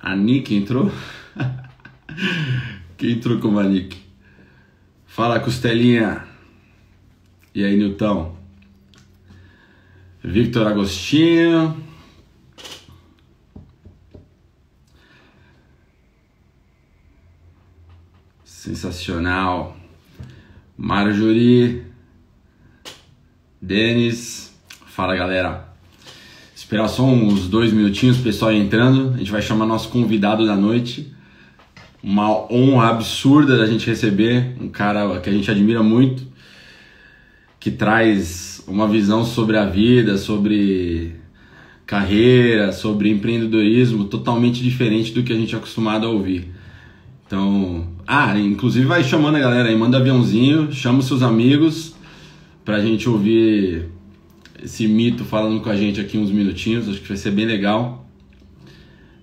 A Nick entrou? Quem entrou com a Nick? Fala, Costelinha. E aí, Nilton? Victor Agostinho. Sensacional. Marjorie. Denis. Fala, galera. Esperar só uns dois minutinhos, o pessoal entrando. A gente vai chamar nosso convidado da noite. Uma honra absurda da gente receber um cara que a gente admira muito, que traz uma visão sobre a vida, sobre carreira, sobre empreendedorismo totalmente diferente do que a gente é acostumado a ouvir. Então, ah, inclusive vai chamando a galera aí, manda aviãozinho, chama os seus amigos pra gente ouvir esse mito falando com a gente aqui uns minutinhos, acho que vai ser bem legal.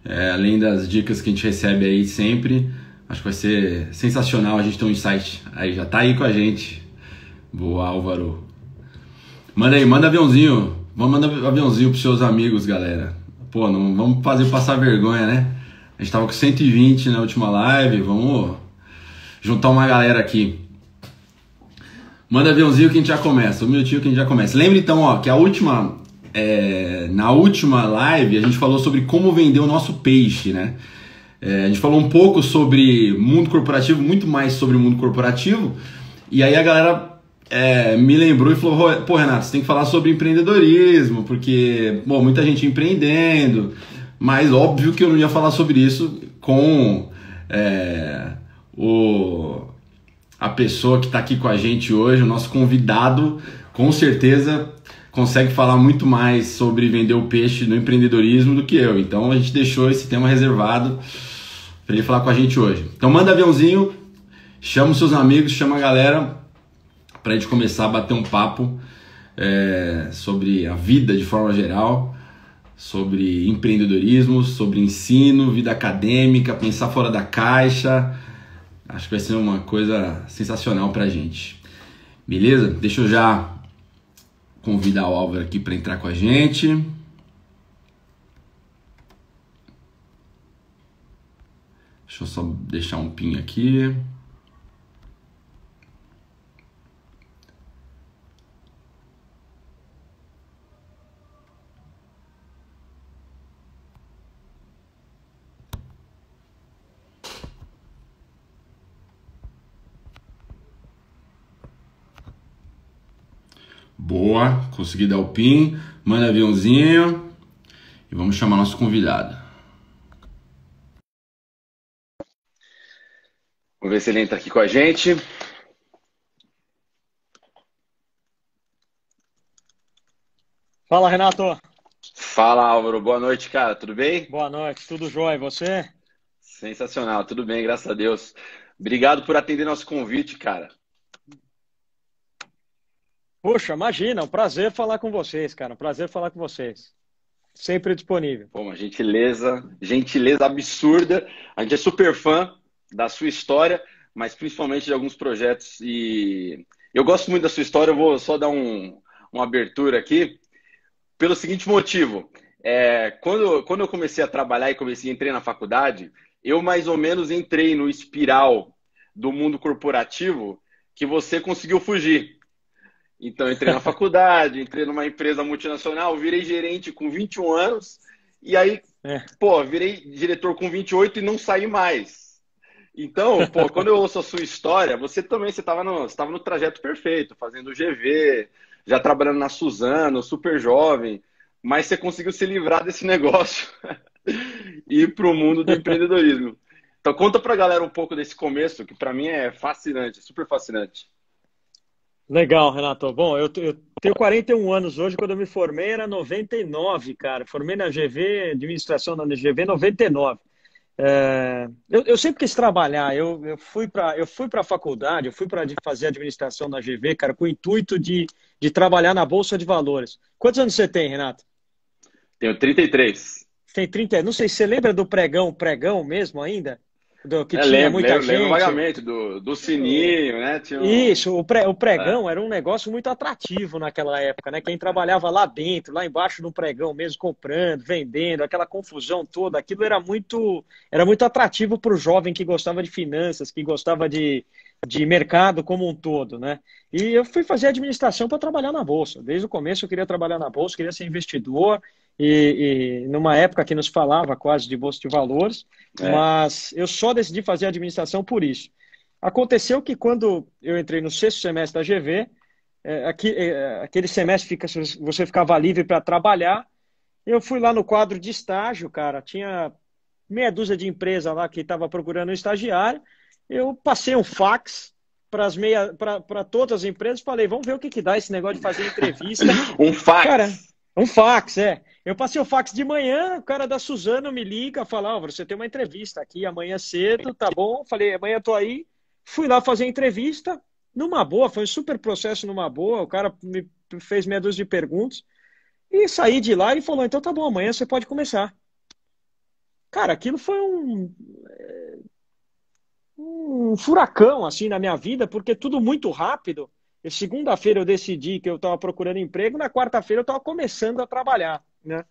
É, além das dicas que a gente recebe aí sempre, acho que vai ser sensacional a gente ter um insight. Aí já tá aí com a gente. Boa, Álvaro. Manda aí, manda aviãozinho. Vamos mandar aviãozinho pros seus amigos, galera. Pô, não vamos fazer passar vergonha, né? A gente tava com 120 na última live, vamos juntar uma galera aqui. Manda aviãozinho que a gente já começa, meu minutinho que a gente já começa. Lembra então, ó, que a última. É, na última live a gente falou sobre como vender o nosso peixe, né? É, a gente falou um pouco sobre mundo corporativo, muito mais sobre mundo corporativo. E aí a galera é, me lembrou e falou: pô, Renato, você tem que falar sobre empreendedorismo, porque, bom, muita gente empreendendo. Mas óbvio que eu não ia falar sobre isso com é, o a pessoa que está aqui com a gente hoje, o nosso convidado, com certeza consegue falar muito mais sobre vender o peixe no empreendedorismo do que eu. Então a gente deixou esse tema reservado para ele falar com a gente hoje. Então manda aviãozinho, chama os seus amigos, chama a galera para a gente começar a bater um papo é, sobre a vida de forma geral, sobre empreendedorismo, sobre ensino, vida acadêmica, pensar fora da caixa Acho que vai ser uma coisa sensacional pra gente. Beleza? Deixa eu já convidar o Álvaro aqui para entrar com a gente. Deixa eu só deixar um pin aqui. Boa, consegui dar o pin. Manda aviãozinho. E vamos chamar nosso convidado. Vamos ver se ele entra aqui com a gente. Fala, Renato. Fala, Álvaro. Boa noite, cara. Tudo bem? Boa noite. Tudo jóia. E você? Sensacional. Tudo bem, graças a Deus. Obrigado por atender nosso convite, cara. Poxa, imagina, um prazer falar com vocês, cara. Um prazer falar com vocês. Sempre disponível. uma gentileza, gentileza absurda. A gente é super fã da sua história, mas principalmente de alguns projetos. E eu gosto muito da sua história, eu vou só dar um, uma abertura aqui, pelo seguinte motivo. É, quando, quando eu comecei a trabalhar e comecei entrei na faculdade, eu mais ou menos entrei no espiral do mundo corporativo que você conseguiu fugir. Então, entrei na faculdade, entrei numa empresa multinacional, virei gerente com 21 anos, e aí, é. pô, virei diretor com 28 e não saí mais. Então, pô, quando eu ouço a sua história, você também, você estava no, no trajeto perfeito, fazendo GV, já trabalhando na Suzano, super jovem, mas você conseguiu se livrar desse negócio e ir para o mundo do empreendedorismo. Então, conta para a galera um pouco desse começo, que para mim é fascinante, super fascinante. Legal, Renato. Bom, eu, eu tenho 41 anos hoje, quando eu me formei era 99, cara. Formei na GV, administração na GV 99. É, eu, eu, sempre quis trabalhar, eu, fui para eu fui para a faculdade, eu fui para fazer administração na GV, cara, com o intuito de, de trabalhar na Bolsa de Valores. Quantos anos você tem, Renato? Tenho 33. Tem 30, não sei, você lembra do pregão, pregão mesmo ainda? do, que é, tinha lembro, muita lembro, gente. Lembro vagamente do, do sininho, né? Um... Isso, o, pre, o pregão é. era um negócio muito atrativo naquela época, né? Quem trabalhava lá dentro, lá embaixo no pregão mesmo, comprando, vendendo, aquela confusão toda, aquilo era muito, era muito atrativo para o jovem que gostava de finanças, que gostava de, de mercado como um todo, né? E eu fui fazer administração para trabalhar na bolsa. Desde o começo eu queria trabalhar na bolsa, queria ser investidor e, e, numa época que nos falava quase de bolsa de valores, é. mas eu só decidi fazer administração por isso. Aconteceu que quando eu entrei no sexto semestre da GV, é, aqui, é, aquele semestre fica, você ficava livre para trabalhar. Eu fui lá no quadro de estágio, cara, tinha meia dúzia de empresa lá que estava procurando um estagiário. Eu passei um fax para todas as empresas, falei, vamos ver o que, que dá esse negócio de fazer entrevista. um fax. Cara, é um fax, é. Eu passei o fax de manhã, o cara da Suzano me liga, fala, Álvaro, você tem uma entrevista aqui amanhã cedo, tá bom? Falei, amanhã tô aí. Fui lá fazer a entrevista, numa boa, foi um super processo numa boa, o cara me fez meia dúzia de perguntas. E saí de lá e falou, então tá bom, amanhã você pode começar. Cara, aquilo foi um... É, um furacão, assim, na minha vida, porque tudo muito rápido. Segunda-feira eu decidi que eu estava procurando emprego, na quarta-feira eu estava começando a trabalhar, né?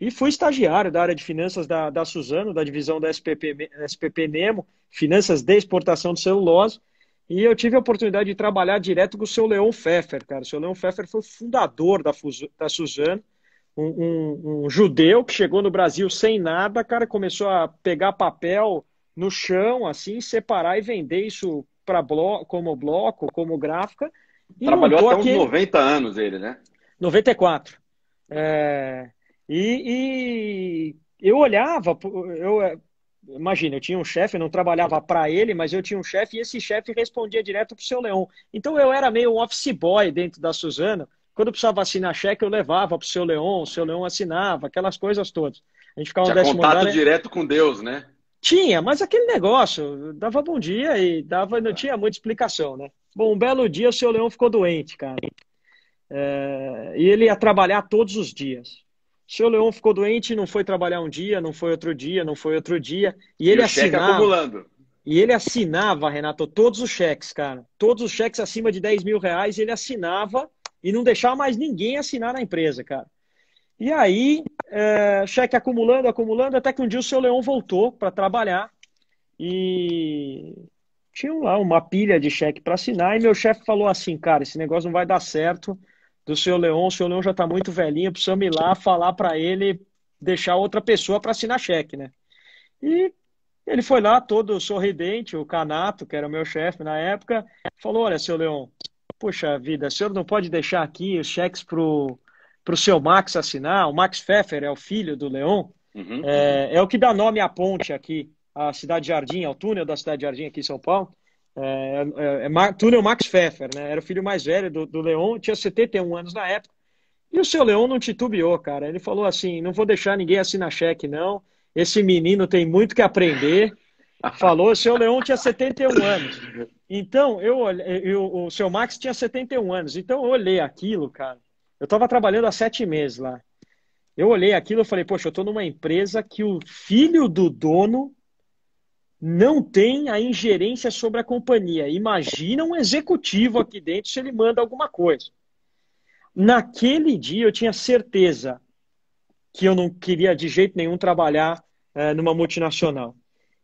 E fui estagiário da área de finanças da, da Suzano, da divisão da SPP, SPP Nemo, finanças de exportação de celulose. E eu tive a oportunidade de trabalhar direto com o seu Leon Pfeffer, cara. O seu Leon Pfeffer foi fundador da, da Suzano, um, um, um, judeu que chegou no Brasil sem nada, cara, começou a pegar papel no chão, assim, separar e vender isso para como bloco, como gráfica, e Trabalhou até uns 90 anos ele, né? 94. É... E, e eu olhava, eu é, imagina, eu tinha um chefe, não trabalhava para ele, mas eu tinha um chefe e esse chefe respondia direto para o seu Leão. Então eu era meio um office boy dentro da Suzano. Quando precisava assinar cheque, eu levava para o seu Leão, o seu Leão assinava, aquelas coisas todas. A gente ficava tinha um décimo contato andar, né? direto com Deus, né? Tinha, mas aquele negócio, dava bom dia e dava, não tinha muita explicação, né? Bom, um belo dia o seu Leão ficou doente, cara. É, e ele ia trabalhar todos os dias. O seu Leão ficou doente, não foi trabalhar um dia, não foi outro dia, não foi outro dia. E ele assinava. Acumulando. E ele assinava, Renato, todos os cheques, cara. Todos os cheques acima de 10 mil reais, ele assinava e não deixava mais ninguém assinar na empresa, cara. E aí é, cheque acumulando, acumulando, até que um dia o seu Leão voltou para trabalhar e tinham lá uma pilha de cheque para assinar e meu chefe falou assim, cara, esse negócio não vai dar certo do seu Leão, o seu Leão já está muito velhinho, precisamos ir lá falar para ele deixar outra pessoa para assinar cheque, né? E ele foi lá todo sorridente, o Canato, que era meu chefe na época, falou, olha, seu Leão, puxa vida, o senhor não pode deixar aqui os cheques pro para o seu Max assinar. O Max Pfeffer é o filho do Leon. Uhum. É, é, o que dá nome à ponte aqui, à Cidade Jardim, ao túnel da Cidade Jardim aqui em São Paulo. É, é, é, é túnel Max Pfeffer, né? Era o filho mais velho do, do Leon, tinha 71 anos na época. E o seu Leon não titubeou, cara. Ele falou assim: não vou deixar ninguém assinar cheque, não. Esse menino tem muito que aprender. Falou, o seu Leon tinha 71 anos. Então, eu, eu, o seu Max tinha 71 anos. Então, eu olhei aquilo, cara. Eu estava trabalhando há sete meses lá. Eu olhei aquilo e falei, poxa, eu estou numa empresa que o filho do dono não tem a ingerência sobre a companhia. Imagina um executivo aqui dentro se ele manda alguma coisa. Naquele dia eu tinha certeza que eu não queria de jeito nenhum trabalhar é, numa multinacional.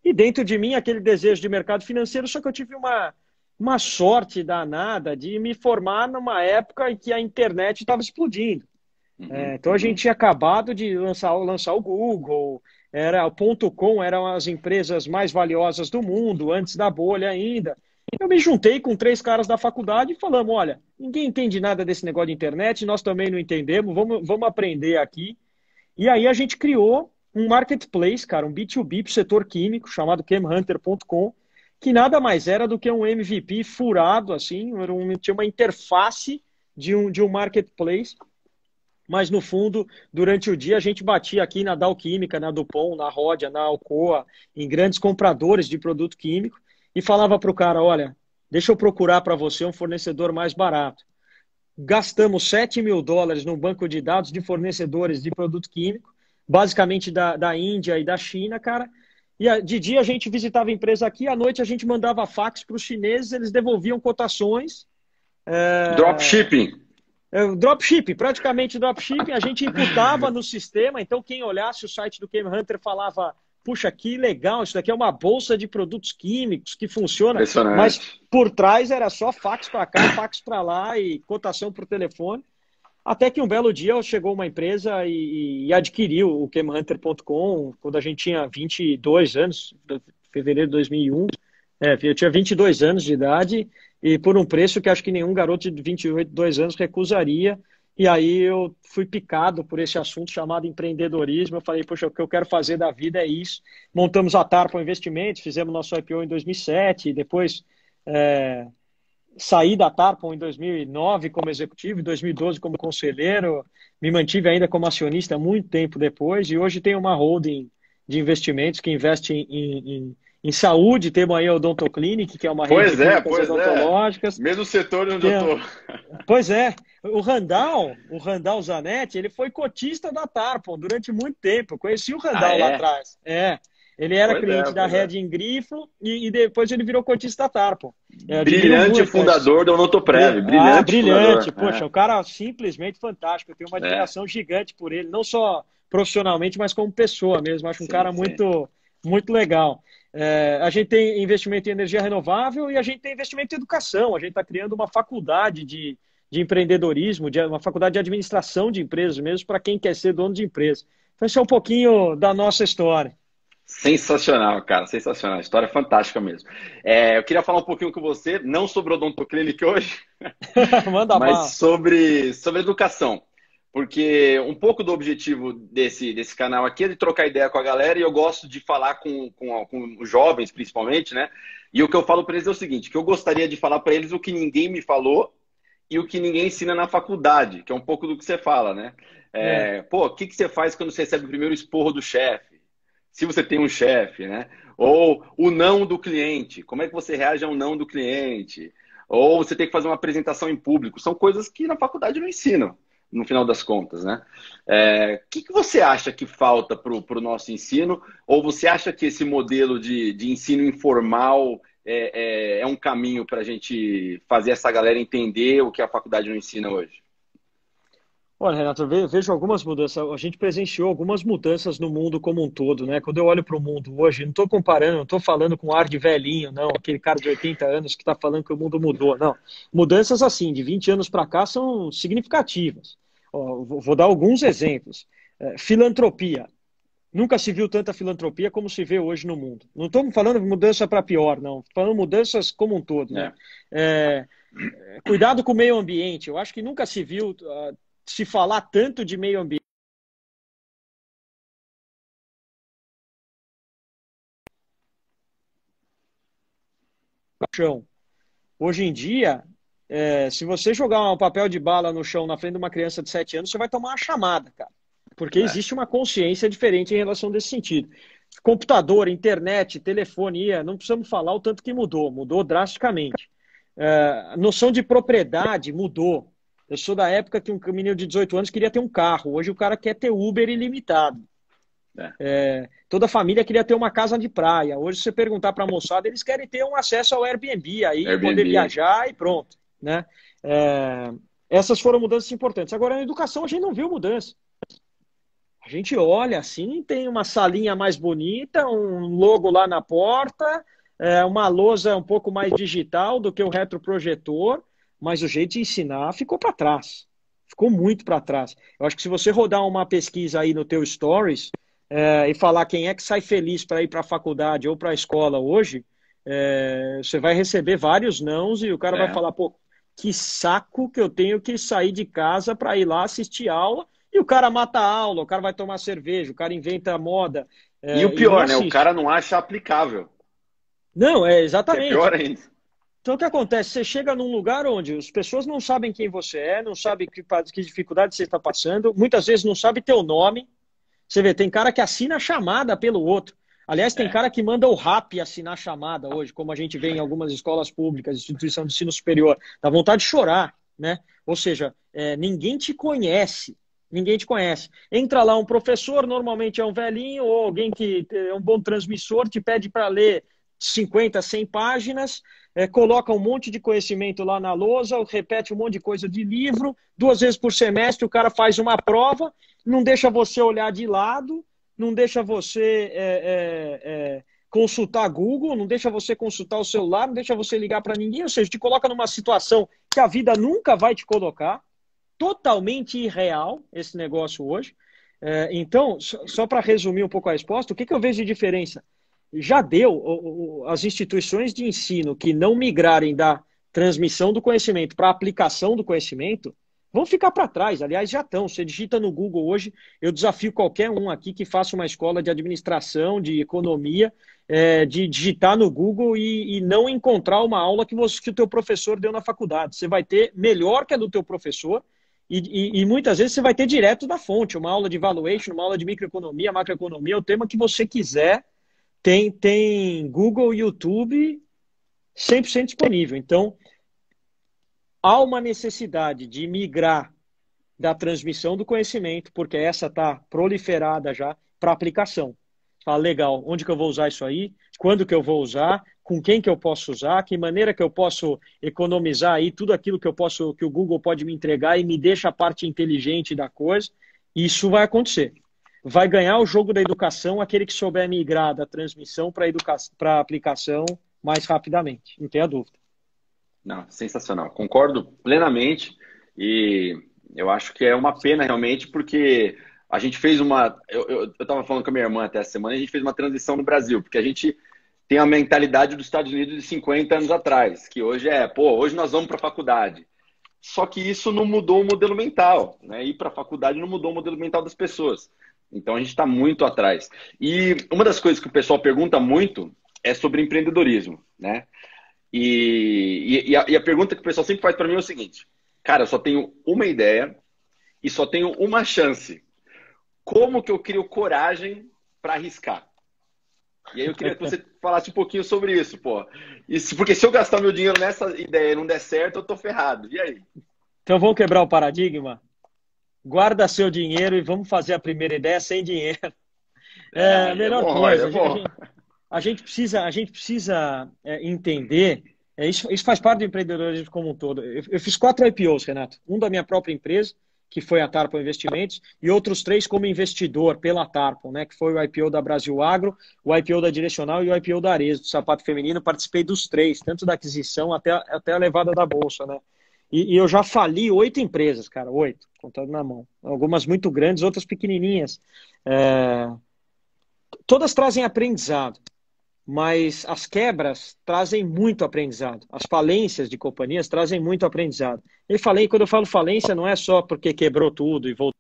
E dentro de mim aquele desejo de mercado financeiro, só que eu tive uma uma sorte danada de me formar numa época em que a internet estava explodindo. Uhum. É, então a gente tinha acabado de lançar, lançar o Google, era o ponto .com eram as empresas mais valiosas do mundo, antes da bolha ainda. Eu me juntei com três caras da faculdade e falamos, olha, ninguém entende nada desse negócio de internet, nós também não entendemos, vamos, vamos aprender aqui. E aí a gente criou um marketplace, cara, um B2B para o setor químico, chamado chemhunter.com, que nada mais era do que um MVP furado, assim, um, tinha uma interface de um, de um marketplace. Mas, no fundo, durante o dia, a gente batia aqui na Dow Química, na Dupont, na Rodia, na Alcoa, em grandes compradores de produto químico, e falava para o cara: olha, deixa eu procurar para você um fornecedor mais barato. Gastamos 7 mil dólares num banco de dados de fornecedores de produto químico, basicamente da, da Índia e da China, cara e de dia a gente visitava a empresa aqui, à noite a gente mandava fax para os chineses, eles devolviam cotações. É... Dropshipping. É, dropshipping, praticamente dropshipping. A gente imputava no sistema, então quem olhasse o site do Game Hunter falava puxa, que legal, isso daqui é uma bolsa de produtos químicos que funciona. Mas por trás era só fax para cá, fax para lá e cotação por telefone. Até que um belo dia chegou uma empresa e, e adquiriu o GameHunter.com quando a gente tinha 22 anos, fevereiro de 2001. É, eu tinha 22 anos de idade e por um preço que acho que nenhum garoto de 28, 2 anos recusaria. E aí eu fui picado por esse assunto chamado empreendedorismo. Eu falei, poxa, o que eu quero fazer da vida é isso. Montamos a Tarpa Investimentos, fizemos nosso IPO em 2007, depois... É saí da Tarpon em 2009 como executivo, em 2012 como conselheiro, me mantive ainda como acionista muito tempo depois e hoje tenho uma holding de investimentos que investe em, em, em saúde, temos aí a Clinic que é uma pois rede é, de pois é. odontológicas. É. Mesmo setor onde é. eu estou. Pois é. O Randall, o Randall Zanetti, ele foi cotista da Tarpon durante muito tempo. Eu conheci o Randall ah, é? lá atrás. É. Ele era pois é, cliente é, da Red é. em Grifo e, e, depois ele virou cotista Tarpo. É, brilhante muito, fundador do Notoprev. Ah, brilhante. Ah, brilhante. Fundador. Poxa, é. o cara simplesmente fantástico. Eu tenho uma é. admiração gigante por ele, não só profissionalmente, mas como pessoa mesmo. Acho sim, um cara muito, muito legal. É, a gente tem investimento em energia renovável e a gente tem investimento em educação. A gente está criando uma faculdade de, de empreendedorismo, de, uma faculdade de administração de empresas mesmo, para quem quer ser dono de empresa. Então, isso é um pouquinho da nossa história. Sensacional, cara, sensacional. História fantástica mesmo. É, eu queria falar um pouquinho com você, não sobre o Clinic hoje, Manda mas sobre, sobre educação. Porque um pouco do objetivo desse, desse canal aqui é de trocar ideia com a galera e eu gosto de falar com, com, com os jovens, principalmente, né? E o que eu falo para eles é o seguinte: que eu gostaria de falar para eles o que ninguém me falou e o que ninguém ensina na faculdade, que é um pouco do que você fala, né? É, é. Pô, o que, que você faz quando você recebe o primeiro esporro do chefe? se você tem um chefe, né? Ou o não do cliente. Como é que você reage ao não do cliente? Ou você tem que fazer uma apresentação em público. São coisas que na faculdade não ensinam, no final das contas, né? O é, que, que você acha que falta para o nosso ensino? Ou você acha que esse modelo de, de ensino informal é, é, é um caminho para a gente fazer essa galera entender o que a faculdade não ensina hoje? Olha, Renato, vejo algumas mudanças. A gente presenciou algumas mudanças no mundo como um todo, né? Quando eu olho para o mundo hoje, não estou comparando, não estou falando com ar de velhinho, não, aquele cara de 80 anos que está falando que o mundo mudou, não. Mudanças assim, de 20 anos para cá, são significativas. Ó, vou dar alguns exemplos. É, filantropia. Nunca se viu tanta filantropia como se vê hoje no mundo. Não estou falando mudança para pior, não. Estou falando mudanças como um todo, né? É. é. É, cuidado com o meio ambiente. Eu acho que nunca se viu uh, se falar tanto de meio ambiente. chão. Hoje em dia, é, se você jogar um papel de bala no chão na frente de uma criança de 7 anos, você vai tomar uma chamada, cara. Porque é. existe uma consciência diferente em relação desse sentido. Computador, internet, telefonia, não precisamos falar o tanto que mudou, mudou drasticamente. É, noção de propriedade mudou. Eu sou da época que um menino de 18 anos queria ter um carro. Hoje o cara quer ter Uber ilimitado. É. É, toda família queria ter uma casa de praia. Hoje, se você perguntar para a moçada, eles querem ter um acesso ao Airbnb, aí Airbnb. poder viajar e pronto. Né? É, essas foram mudanças importantes. Agora, na educação, a gente não viu mudança. A gente olha assim, tem uma salinha mais bonita, um logo lá na porta, é, uma lousa um pouco mais digital do que o retroprojetor mas o jeito de ensinar ficou para trás. Ficou muito para trás. Eu acho que se você rodar uma pesquisa aí no teu Stories é, e falar quem é que sai feliz para ir para a faculdade ou para a escola hoje, é, você vai receber vários nãos e o cara é. vai falar, pô, que saco que eu tenho que sair de casa para ir lá assistir aula. E o cara mata a aula, o cara vai tomar cerveja, o cara inventa moda. É, e o pior, né? O cara não acha aplicável. Não, é, é exatamente. É pior ainda. Então, o que acontece? Você chega num lugar onde as pessoas não sabem quem você é, não sabem que, que dificuldade você está passando, muitas vezes não sabe teu nome. Você vê, tem cara que assina a chamada pelo outro. Aliás, tem é. cara que manda o RAP assinar a chamada hoje, como a gente vê em algumas escolas públicas, instituição de ensino superior. Dá vontade de chorar, né? Ou seja, é, ninguém te conhece. Ninguém te conhece. Entra lá um professor, normalmente é um velhinho ou alguém que é um bom transmissor, te pede para ler 50, 100 páginas, é, coloca um monte de conhecimento lá na lousa, repete um monte de coisa de livro, duas vezes por semestre o cara faz uma prova, não deixa você olhar de lado, não deixa você é, é, é consultar Google, não deixa você consultar o celular, não deixa você ligar para ninguém, ou seja, te coloca numa situação que a vida nunca vai te colocar, totalmente irreal esse negócio hoje. É, então, só para resumir um pouco a resposta, o que, que eu vejo de diferença? já deu as instituições de ensino que não migrarem da transmissão do conhecimento para a aplicação do conhecimento vão ficar para trás. Aliás, já estão. Você digita no Google hoje, eu desafio qualquer um aqui que faça uma escola de administração, de economia, é, de digitar no Google e, e, não encontrar uma aula que, você, que o teu professor deu na faculdade. Você vai ter melhor que a do teu professor e, e, e, muitas vezes você vai ter direto da fonte, uma aula de valuation, uma aula de microeconomia, macroeconomia, o tema que você quiser tem, tem Google e YouTube 100% disponível. Então, há uma necessidade de migrar da transmissão do conhecimento, porque essa está proliferada já, para aplicação. Fala, legal, onde que eu vou usar isso aí? Quando que eu vou usar? Com quem que eu posso usar? Que maneira que eu posso economizar aí tudo aquilo que eu posso, que o Google pode me entregar e me deixa a parte inteligente da coisa? Isso vai acontecer vai ganhar o jogo da educação aquele que souber migrar da transmissão para educa... a aplicação mais rapidamente, não tenha dúvida. Não, sensacional. Concordo plenamente e eu acho que é uma pena realmente porque a gente fez uma. Eu estava falando com a minha irmã até a semana, a gente fez uma transição no Brasil, porque a gente tem a mentalidade dos Estados Unidos de 50 anos atrás, que hoje é, pô, hoje nós vamos para a faculdade. Só que isso não mudou o modelo mental, né? Ir para a faculdade não mudou o modelo mental das pessoas. Então a gente está muito atrás. E uma das coisas que o pessoal pergunta muito é sobre empreendedorismo, né? E, e, a, e a pergunta que o pessoal sempre faz para mim é o seguinte: cara, eu só tenho uma ideia e só tenho uma chance. Como que eu crio coragem para arriscar? E aí eu queria que você falasse um pouquinho sobre isso, pô. Isso, porque se eu gastar meu dinheiro nessa ideia e não der certo, eu tô ferrado. E aí? Então vamos quebrar o paradigma? guarda seu dinheiro e vamos fazer a primeira ideia sem dinheiro. É, é melhor é bom, coisa. É a, gente, a, gente, precisa, a gente precisa é, entender. É, isso, isso, faz parte do empreendedorismo como um todo. Eu, eu, fiz quatro IPOs, Renato. Um da minha própria empresa, que foi a Tarpon Investimentos, e outros três como investidor pela Tarpon, né? Que foi o IPO da Brasil Agro, o IPO da Direcional e o IPO da Arezzo, do sapato feminino. Participei dos três, tanto da aquisição até, até a levada da bolsa, né? E, e eu já fali oito empresas, cara, oito, contando na mão. Algumas muito grandes, outras pequenininhas. É... Todas trazem aprendizado, mas as quebras trazem muito aprendizado. As falências de companhias trazem muito aprendizado. E falei, quando eu falo falência, não é só porque quebrou tudo e voltou.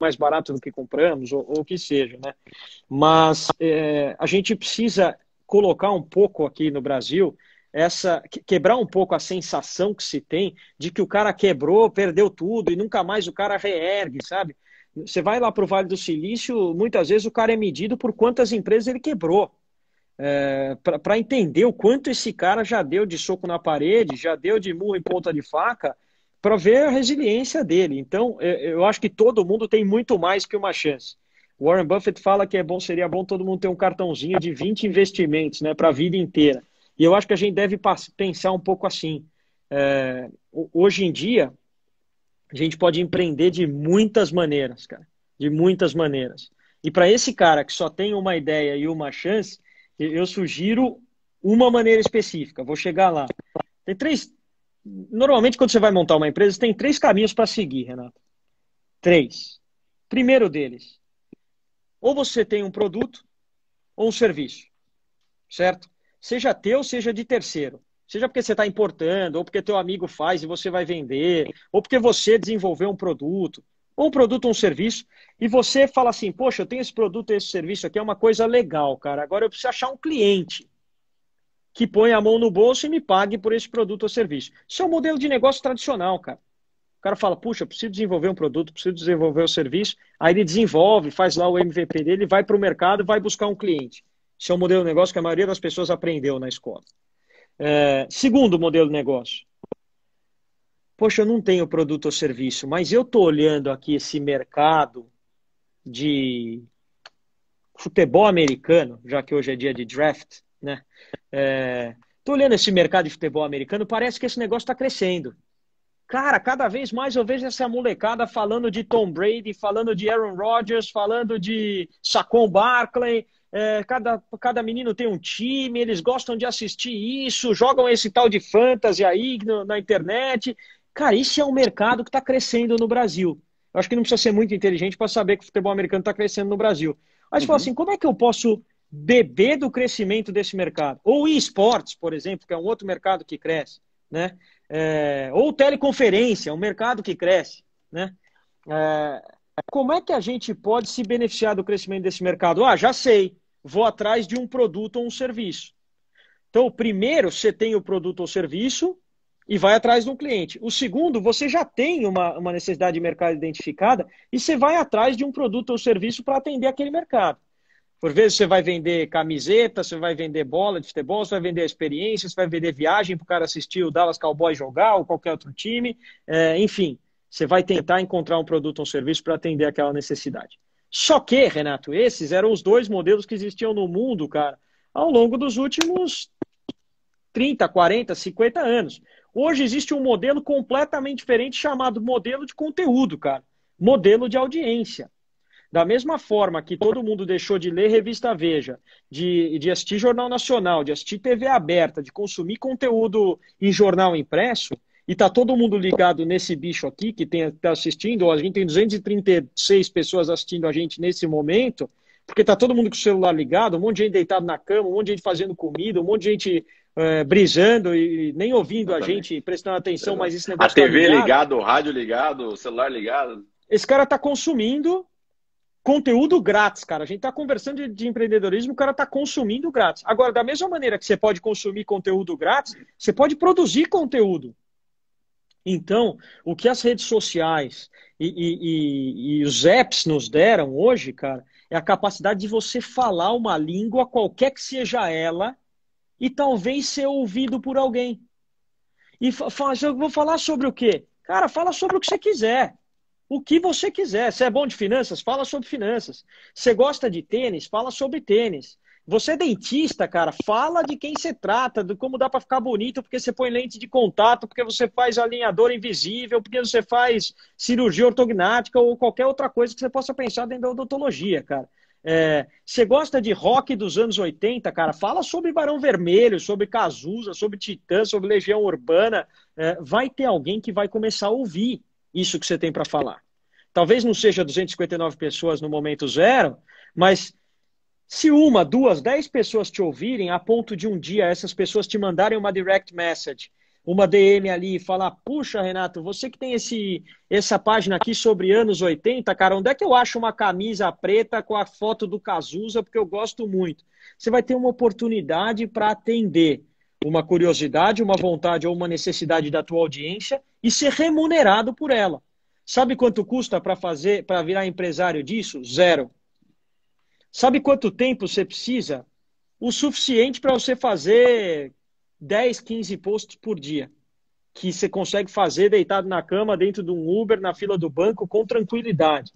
mais barato do que compramos, ou o que seja, né? Mas é, a gente precisa colocar um pouco aqui no Brasil essa quebrar um pouco a sensação que se tem de que o cara quebrou, perdeu tudo e nunca mais o cara reergue, sabe? Você vai lá para o Vale do Silício, muitas vezes o cara é medido por quantas empresas ele quebrou. É, para entender o quanto esse cara já deu de soco na parede, já deu de murro em ponta de faca, para ver a resiliência dele. Então, eu acho que todo mundo tem muito mais que uma chance. Warren Buffett fala que é bom, seria bom todo mundo ter um cartãozinho de 20 investimentos né, para a vida inteira. E eu acho que a gente deve pensar um pouco assim. É, hoje em dia, a gente pode empreender de muitas maneiras, cara. De muitas maneiras. E para esse cara que só tem uma ideia e uma chance, eu sugiro uma maneira específica. Vou chegar lá. Tem três. Normalmente, quando você vai montar uma empresa, tem três caminhos para seguir, Renato. Três. Primeiro deles, ou você tem um produto ou um serviço, certo? Seja teu, seja de terceiro. Seja porque você está importando, ou porque teu amigo faz e você vai vender, ou porque você desenvolveu um produto, ou um produto ou um serviço, e você fala assim, poxa, eu tenho esse produto e esse serviço aqui, é uma coisa legal, cara. Agora eu preciso achar um cliente que põe a mão no bolso e me pague por esse produto ou serviço. Isso é um modelo de negócio tradicional, cara. O cara fala, puxa, preciso desenvolver um produto, preciso desenvolver um serviço. Aí ele desenvolve, faz lá o MVP dele, vai para o mercado, vai buscar um cliente. Esse é um modelo de negócio que a maioria das pessoas aprendeu na escola. É, segundo modelo de negócio. Poxa, eu não tenho produto ou serviço, mas eu estou olhando aqui esse mercado de futebol americano, já que hoje é dia de draft, né? Estou é, olhando esse mercado de futebol americano, parece que esse negócio está crescendo. Cara, cada vez mais eu vejo essa molecada falando de Tom Brady, falando de Aaron Rodgers, falando de Saquon Barkley. É, cada, cada menino tem um time, eles gostam de assistir isso, jogam esse tal de fantasy aí no, na internet. Cara, isso é um mercado que está crescendo no Brasil. Eu acho que não precisa ser muito inteligente para saber que o futebol americano está crescendo no Brasil. Mas uhum. fala assim, como é que eu posso beber do crescimento desse mercado? Ou esportes, por exemplo, que é um outro mercado que cresce, né? É, ou teleconferência, é um mercado que cresce, né? É, como é que a gente pode se beneficiar do crescimento desse mercado? Ah, já sei, vou atrás de um produto ou um serviço. Então, primeiro, você tem o produto ou serviço e vai atrás de um cliente. O segundo, você já tem uma, uma necessidade de mercado identificada e você vai atrás de um produto ou serviço para atender aquele mercado. Por vezes você vai vender camiseta, você vai vender bola de futebol, você vai vender experiência, você vai vender viagem para o cara assistir o Dallas Cowboys jogar ou qualquer outro time. É, enfim, você vai tentar encontrar um produto ou um serviço para atender aquela necessidade. Só que, Renato, esses eram os dois modelos que existiam no mundo, cara, ao longo dos últimos 30, 40, 50 anos. Hoje existe um modelo completamente diferente chamado modelo de conteúdo, cara. Modelo de audiência. Da mesma forma que todo mundo deixou de ler revista Veja, de, de assistir Jornal Nacional, de assistir TV aberta, de consumir conteúdo em jornal impresso, e tá todo mundo ligado nesse bicho aqui que está assistindo, a gente tem 236 pessoas assistindo a gente nesse momento, porque tá todo mundo com o celular ligado, um monte de gente deitado na cama, um monte de gente fazendo comida, um monte de gente é, brisando e nem ouvindo Exatamente. a gente, prestando atenção, mas esse negócio A TV tá ligado, ligado, o rádio ligado, o celular ligado. Esse cara está consumindo conteúdo grátis, cara. A gente está conversando de, de, empreendedorismo, o cara está consumindo grátis. Agora, da mesma maneira que você pode consumir conteúdo grátis, você pode produzir conteúdo. Então, o que as redes sociais e, e, e, e os apps nos deram hoje, cara, é a capacidade de você falar uma língua, qualquer que seja ela, e talvez ser ouvido por alguém. E fa, fa eu vou falar sobre o quê? Cara, fala sobre o que você quiser o que você quiser. Você é bom de finanças? Fala sobre finanças. Você gosta de tênis? Fala sobre tênis. Você é dentista, cara, fala de quem você trata, de como dá para ficar bonito, porque você põe lente de contato, porque você faz alinhador invisível, porque você faz cirurgia ortognática ou qualquer outra coisa que você possa pensar dentro da odontologia, cara. É, você gosta de rock dos anos 80, cara? Fala sobre Barão Vermelho, sobre Cazuza, sobre Titã, sobre Legião Urbana. É, vai ter alguém que vai começar a ouvir isso que você tem para falar. Talvez não seja 259 pessoas no momento zero, mas se uma, duas, dez pessoas te ouvirem, a ponto de um dia essas pessoas te mandarem uma direct message, uma DM ali e falar: Puxa, Renato, você que tem esse, essa página aqui sobre anos 80, cara, onde é que eu acho uma camisa preta com a foto do Cazuza? Porque eu gosto muito. Você vai ter uma oportunidade para atender uma curiosidade, uma vontade ou uma necessidade da tua audiência e ser remunerado por ela. Sabe quanto custa para fazer, para virar empresário disso? Zero. Sabe quanto tempo você precisa? O suficiente para você fazer 10, 15 posts por dia. Que você consegue fazer deitado na cama, dentro de um Uber, na fila do banco, com tranquilidade.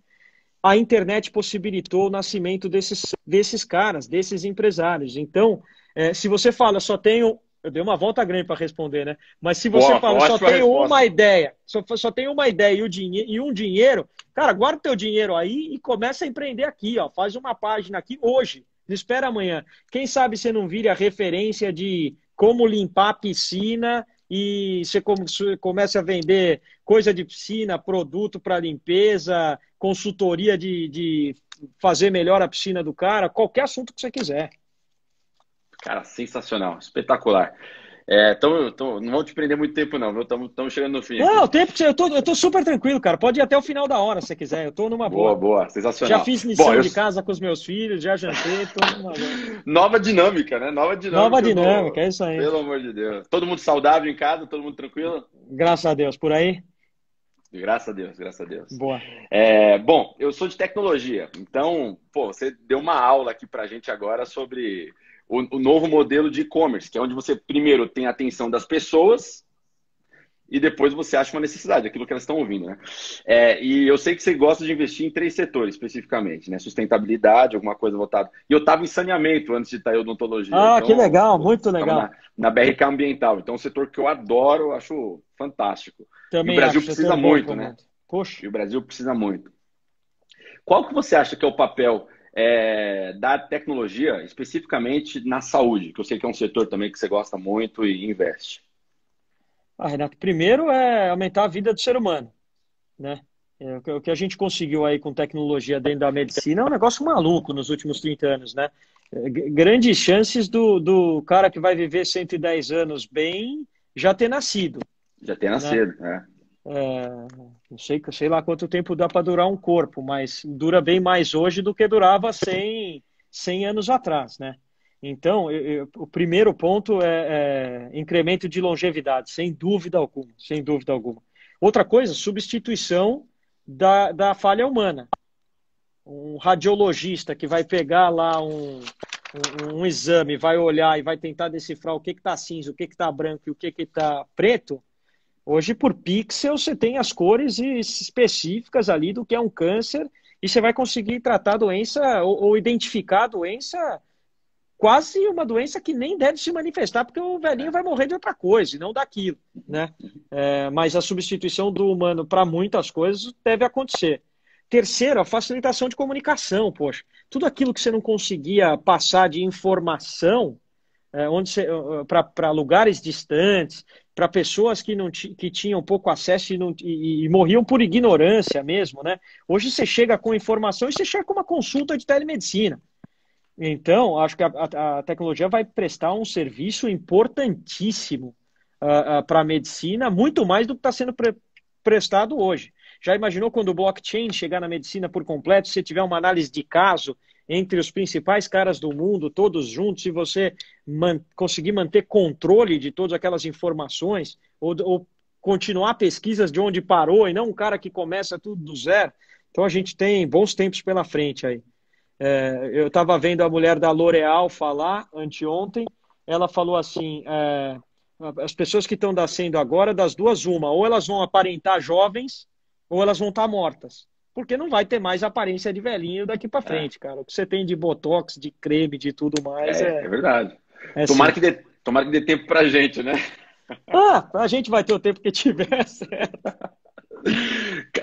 A internet possibilitou o nascimento desses, desses caras, desses empresários. Então, é, se você fala, só tenho eu dei uma volta grande para responder, né? Mas se você Boa, fala, só tem resposta. uma ideia, só, só tem uma ideia e, o dinhe e um dinheiro, cara, guarda o teu dinheiro aí e começa a empreender aqui, ó. Faz uma página aqui hoje, não espera amanhã. Quem sabe você não vire a referência de como limpar a piscina e você começa a vender coisa de piscina, produto para limpeza, consultoria de, de fazer melhor a piscina do cara, qualquer assunto que você quiser. Cara, sensacional, espetacular. É, então, não vou te prender muito tempo, não, Estamos chegando no fim. Não, o tempo eu tô, eu tô super tranquilo, cara. Pode ir até o final da hora se quiser. Eu tô numa boa. Boa, boa, sensacional. Já fiz lição Bom, eu... de casa com os meus filhos, já jantei, tô numa boa. Nova dinâmica, né? Nova dinâmica. Nova dinâmica, é isso aí. Pelo amor de Deus. Todo mundo saudável em casa, todo mundo tranquilo? Graças a Deus, por aí. Graças a Deus, graças a Deus. Boa. É, bom, eu sou de tecnologia, então, pô, você deu uma aula aqui pra gente agora sobre o, o novo modelo de e-commerce, que é onde você primeiro tem a atenção das pessoas e depois você acha uma necessidade, aquilo que elas estão ouvindo, né? É, e eu sei que você gosta de investir em três setores especificamente, né? Sustentabilidade, alguma coisa voltada. E eu estava em saneamento antes de estar em odontologia. Ah, então, que legal, muito legal. Na, na, BRK Ambiental, então é um setor que eu adoro, acho fantástico. Também e o Brasil acho, precisa muito, né? Poxa. E o Brasil precisa muito. Qual que você acha que é o papel é, da tecnologia, especificamente na saúde, que eu sei que é um setor também que você gosta muito e investe? Ah, Renato, primeiro é aumentar a vida do ser humano, né? É, o que a gente conseguiu aí com tecnologia dentro da medicina é um negócio maluco nos últimos 30 anos, né? É, grandes chances do, do cara que vai viver 110 anos bem já ter nascido. Já ter né? nascido, né? É. É, não sei, sei lá quanto tempo dá para durar um corpo, mas dura bem mais hoje do que durava 100, 100 anos atrás, né? Então, eu, eu, o primeiro ponto é, é, incremento de longevidade, sem dúvida alguma, sem dúvida alguma. Outra coisa, substituição da, da falha humana. Um radiologista que vai pegar lá um, um, um exame, vai olhar e vai tentar decifrar o que está cinza, o que está branco e o que está preto, Hoje, por pixel, você tem as cores específicas ali do que é um câncer e você vai conseguir tratar a doença ou, ou identificar a doença, quase uma doença que nem deve se manifestar, porque o velhinho vai morrer de outra coisa e não daquilo, né? É, mas a substituição do humano para muitas coisas deve acontecer. Terceiro, a facilitação de comunicação, poxa. Tudo aquilo que você não conseguia passar de informação é, para lugares distantes, para pessoas que, não que tinham pouco acesso e, não, e, e, morriam por ignorância mesmo, né? Hoje você chega com informação e você chega com uma consulta de telemedicina. Então, acho que a, a, a tecnologia vai prestar um serviço importantíssimo uh, uh, para a medicina, muito mais do que está sendo pre prestado hoje. Já imaginou quando o blockchain chegar na medicina por completo, se tiver uma análise de caso entre os principais caras do mundo, todos juntos, e você man, conseguir manter controle de todas aquelas informações ou, ou continuar pesquisas de onde parou e não um cara que começa tudo do zero. Então a gente tem bons tempos pela frente aí. É, eu estava vendo a mulher da L'Oréal falar anteontem. Ela falou assim: é, as pessoas que estão nascendo agora, das duas, uma, ou elas vão aparentar jovens, ou elas vão estar tá mortas. Porque não vai ter mais aparência de velhinho daqui para é. frente, é. cara. O que você tem de botox, de creme, de tudo mais. É, é... é verdade. É tomara, que dê, tomara que dê tempo pra gente, né? Ah, a gente vai ter o tempo que tiver, certo?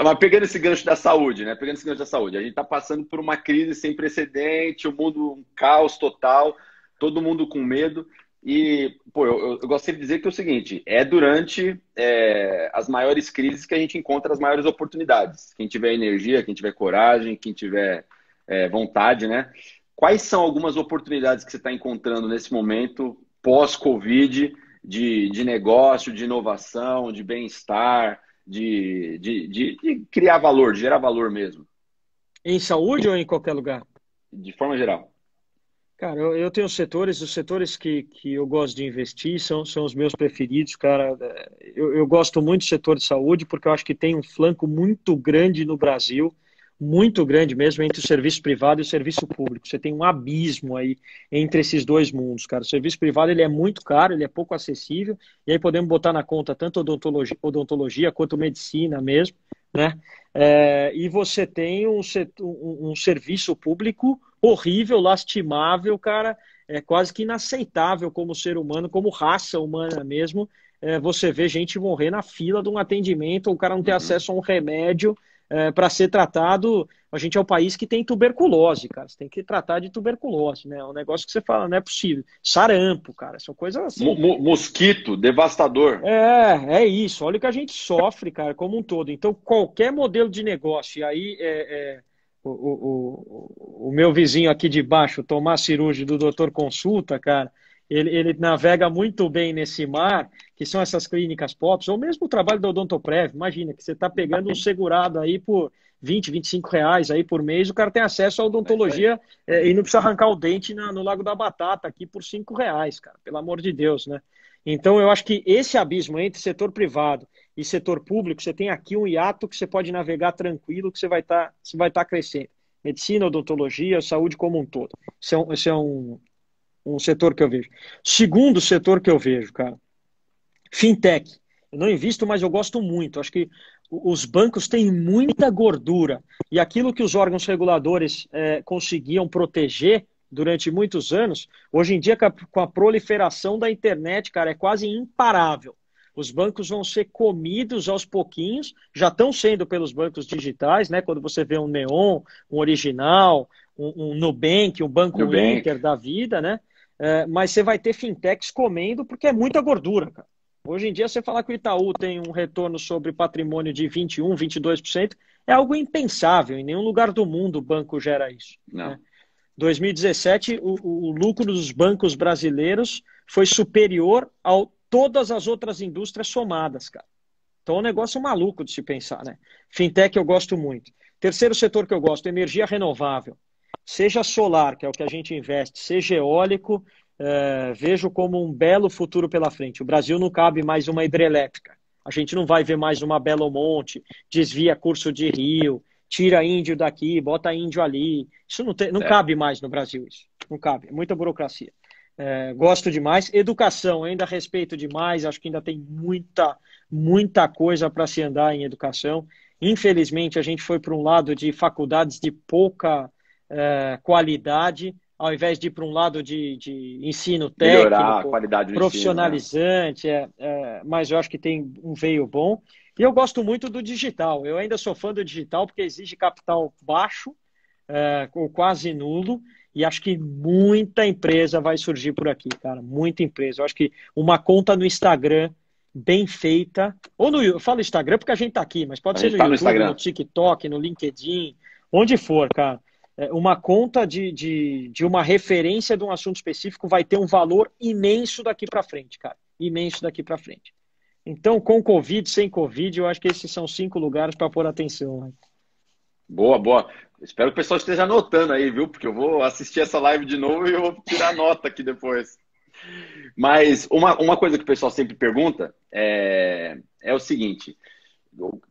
Mas pegando esse gancho da saúde, né? Pegando esse gancho da saúde, a gente está passando por uma crise sem precedente, o mundo um caos total, todo mundo com medo. E, pô, eu, eu gostaria de dizer que é o seguinte: é durante é, as maiores crises que a gente encontra as maiores oportunidades. Quem tiver energia, quem tiver coragem, quem tiver é, vontade, né? Quais são algumas oportunidades que você está encontrando nesse momento, pós-Covid, de, de negócio, de inovação, de bem-estar, de, de, de, de criar valor, de gerar valor mesmo? Em saúde ou em qualquer lugar? De forma geral. Cara, eu, tenho setores, os setores que, que eu gosto de investir são, são os meus preferidos, cara. Eu, eu gosto muito do setor de saúde, porque eu acho que tem um flanco muito grande no Brasil muito grande mesmo entre o serviço privado e o serviço público. Você tem um abismo aí entre esses dois mundos, cara. O serviço privado ele é muito caro, ele é pouco acessível, e aí podemos botar na conta tanto odontologia, odontologia quanto medicina mesmo, né? É, e você tem um, um, um serviço público horrível, lastimável, cara, é quase que inaceitável como ser humano, como raça humana mesmo, é, você vê gente morrer na fila de um atendimento, o cara não ter uhum. acesso a um remédio, é, para ser tratado. A gente é o país que tem tuberculose, cara. Você tem que tratar de tuberculose, né? É um negócio que você fala, não é possível. Sarampo, cara, são coisas assim. M mosquito, devastador. É, é isso. Olha o que a gente sofre, cara, como um todo. Então, qualquer modelo de negócio, e aí é, é... O, o, o, o, meu vizinho aqui de baixo, Tomás Cirúrgico, do Doutor Consulta, cara, ele, ele, navega muito bem nesse mar, que são essas clínicas POPs, ou mesmo o trabalho da Odontoprev. Imagina que você está pegando um segurado aí por 20, 25 reais aí por mês, o cara tem acesso à odontologia é, e não precisa arrancar o dente na, no Lago da Batata aqui por 5 reais, cara, pelo amor de Deus, né? Então, eu acho que esse abismo entre setor privado e setor público, você tem aqui um hiato que você pode navegar tranquilo, que você vai estar tá, você vai tá crescendo. Medicina, odontologia, saúde como um todo. Isso é um, isso é um, um setor que eu vejo. Segundo setor que eu vejo, cara, fintech. Eu não invisto, mas eu gosto muito. Acho que os bancos têm muita gordura. E aquilo que os órgãos reguladores é, conseguiam proteger durante muitos anos, hoje em dia, com a proliferação da internet, cara, é quase imparável. Os bancos vão ser comidos aos pouquinhos, já estão sendo pelos bancos digitais, né? Quando você vê um Neon, um Original, um, um Nubank, um Banco Nubank. Inter da vida, né? É, mas você vai ter fintechs comendo porque é muita gordura, cara. Hoje em dia, você falar que o Itaú tem um retorno sobre patrimônio de 21%, 22%, é algo impensável. Em nenhum lugar do mundo o banco gera isso. Não. Né? 2017, o, o, lucro dos bancos brasileiros foi superior a todas as outras indústrias somadas, cara. Então, é um negócio maluco de se pensar, né? Fintech eu gosto muito. Terceiro setor que eu gosto, energia renovável seja solar, que é o que a gente investe, seja eólico, é, vejo como um belo futuro pela frente. O Brasil não cabe mais uma hidrelétrica. A gente não vai ver mais uma Belo Monte, desvia curso de rio, tira índio daqui, bota índio ali. Isso não, tem, não é. cabe mais no Brasil, isso. Não cabe, é muita burocracia. É, gosto demais. Educação, ainda respeito demais, acho que ainda tem muita, muita coisa para se andar em educação. Infelizmente, a gente foi para um lado de faculdades de pouca é, qualidade, ao invés de ir para um lado de, de ensino técnico, Melhorar qualidade profissionalizante, ensino, né? É, é, mas eu acho que tem um veio bom. E eu gosto muito do digital. Eu ainda sou fã do digital porque exige capital baixo é, ou quase nulo. E acho que muita empresa vai surgir por aqui, cara. Muita empresa. Eu acho que uma conta no Instagram bem feita, ou no eu falo Instagram porque a gente está aqui, mas pode a ser no tá YouTube, no, no TikTok, no LinkedIn, onde for, cara. É, uma conta de, de, de, uma referência de um assunto específico vai ter um valor imenso daqui para frente, cara. Imenso daqui para frente. Então, com Covid, sem Covid, eu acho que esses são cinco lugares para pôr atenção. Né? Boa, boa. Espero que o pessoal esteja anotando aí, viu? Porque eu vou assistir essa live de novo e eu vou tirar nota aqui depois. Mas uma, uma coisa que o pessoal sempre pergunta é, é o seguinte: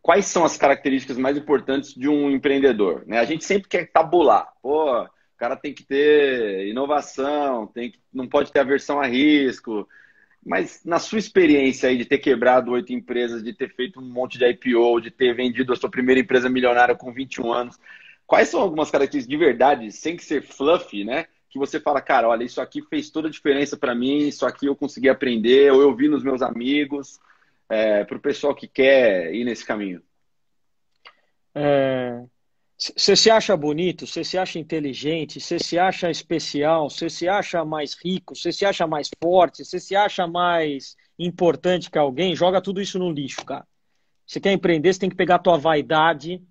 quais são as características mais importantes de um empreendedor? Né? A gente sempre quer tabular. Pô, o cara tem que ter inovação, tem que, não pode ter aversão a risco. Mas na sua experiência aí de ter quebrado oito empresas, de ter feito um monte de IPO, de ter vendido a sua primeira empresa milionária com 21 anos, quais são algumas características de verdade, sem que ser fluff, né? Que você fala, cara, olha, isso aqui fez toda a diferença para mim, isso aqui eu consegui aprender, ou eu vi nos meus amigos é, para o pessoal que quer ir nesse caminho? É, você é, se acha bonito, você se acha inteligente, você se acha especial, você se acha mais rico, você se acha mais forte, você se acha mais importante que alguém, joga tudo isso no lixo, cara. Você quer empreender, você tem que pegar a tua vaidade,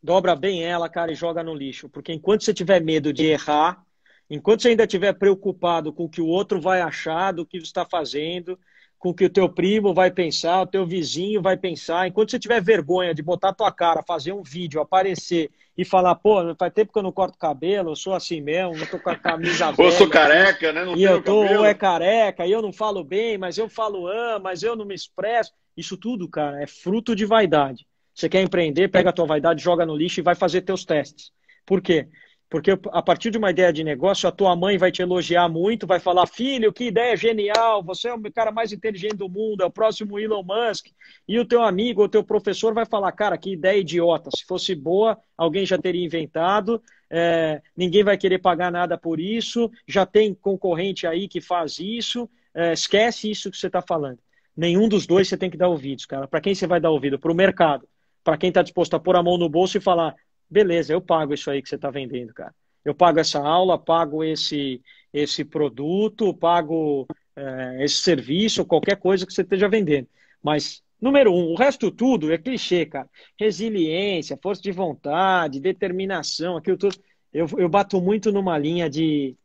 dobra bem ela, cara, e joga no lixo. Porque enquanto você tiver medo de errar, enquanto você ainda estiver preocupado com o que o outro vai achar do que você está fazendo, com o que o teu primo vai pensar, o teu vizinho vai pensar. Enquanto você tiver vergonha de botar a tua cara, fazer um vídeo, aparecer e falar, pô, faz tempo que eu não corto cabelo, eu sou assim mesmo, não tô com a camisa velha. Ou sou careca, né? Não e eu tô, cabelo. ou é careca, e eu não falo bem, mas eu falo ah, mas eu não me expresso. Isso tudo, cara, é fruto de vaidade. Você quer empreender, pega a tua vaidade, joga no lixo e vai fazer teus testes. Por quê? Porque a partir de uma ideia de negócio, a tua mãe vai te elogiar muito, vai falar: filho, que ideia genial, você é o cara mais inteligente do mundo, é o próximo Elon Musk. E o teu amigo ou teu professor vai falar: cara, que ideia idiota, se fosse boa, alguém já teria inventado, é, ninguém vai querer pagar nada por isso, já tem concorrente aí que faz isso, é, esquece isso que você está falando. Nenhum dos dois você tem que dar ouvidos, cara. Para quem você vai dar ouvido? Para o mercado. Para quem está disposto a pôr a mão no bolso e falar: beleza, eu pago isso aí que você está vendendo, cara. Eu pago essa aula, pago esse, esse produto, pago é, esse serviço, qualquer coisa que você esteja vendendo. Mas, número um, o resto tudo é clichê, cara. Resiliência, força de vontade, determinação, aquilo tudo. Eu, eu bato muito numa linha de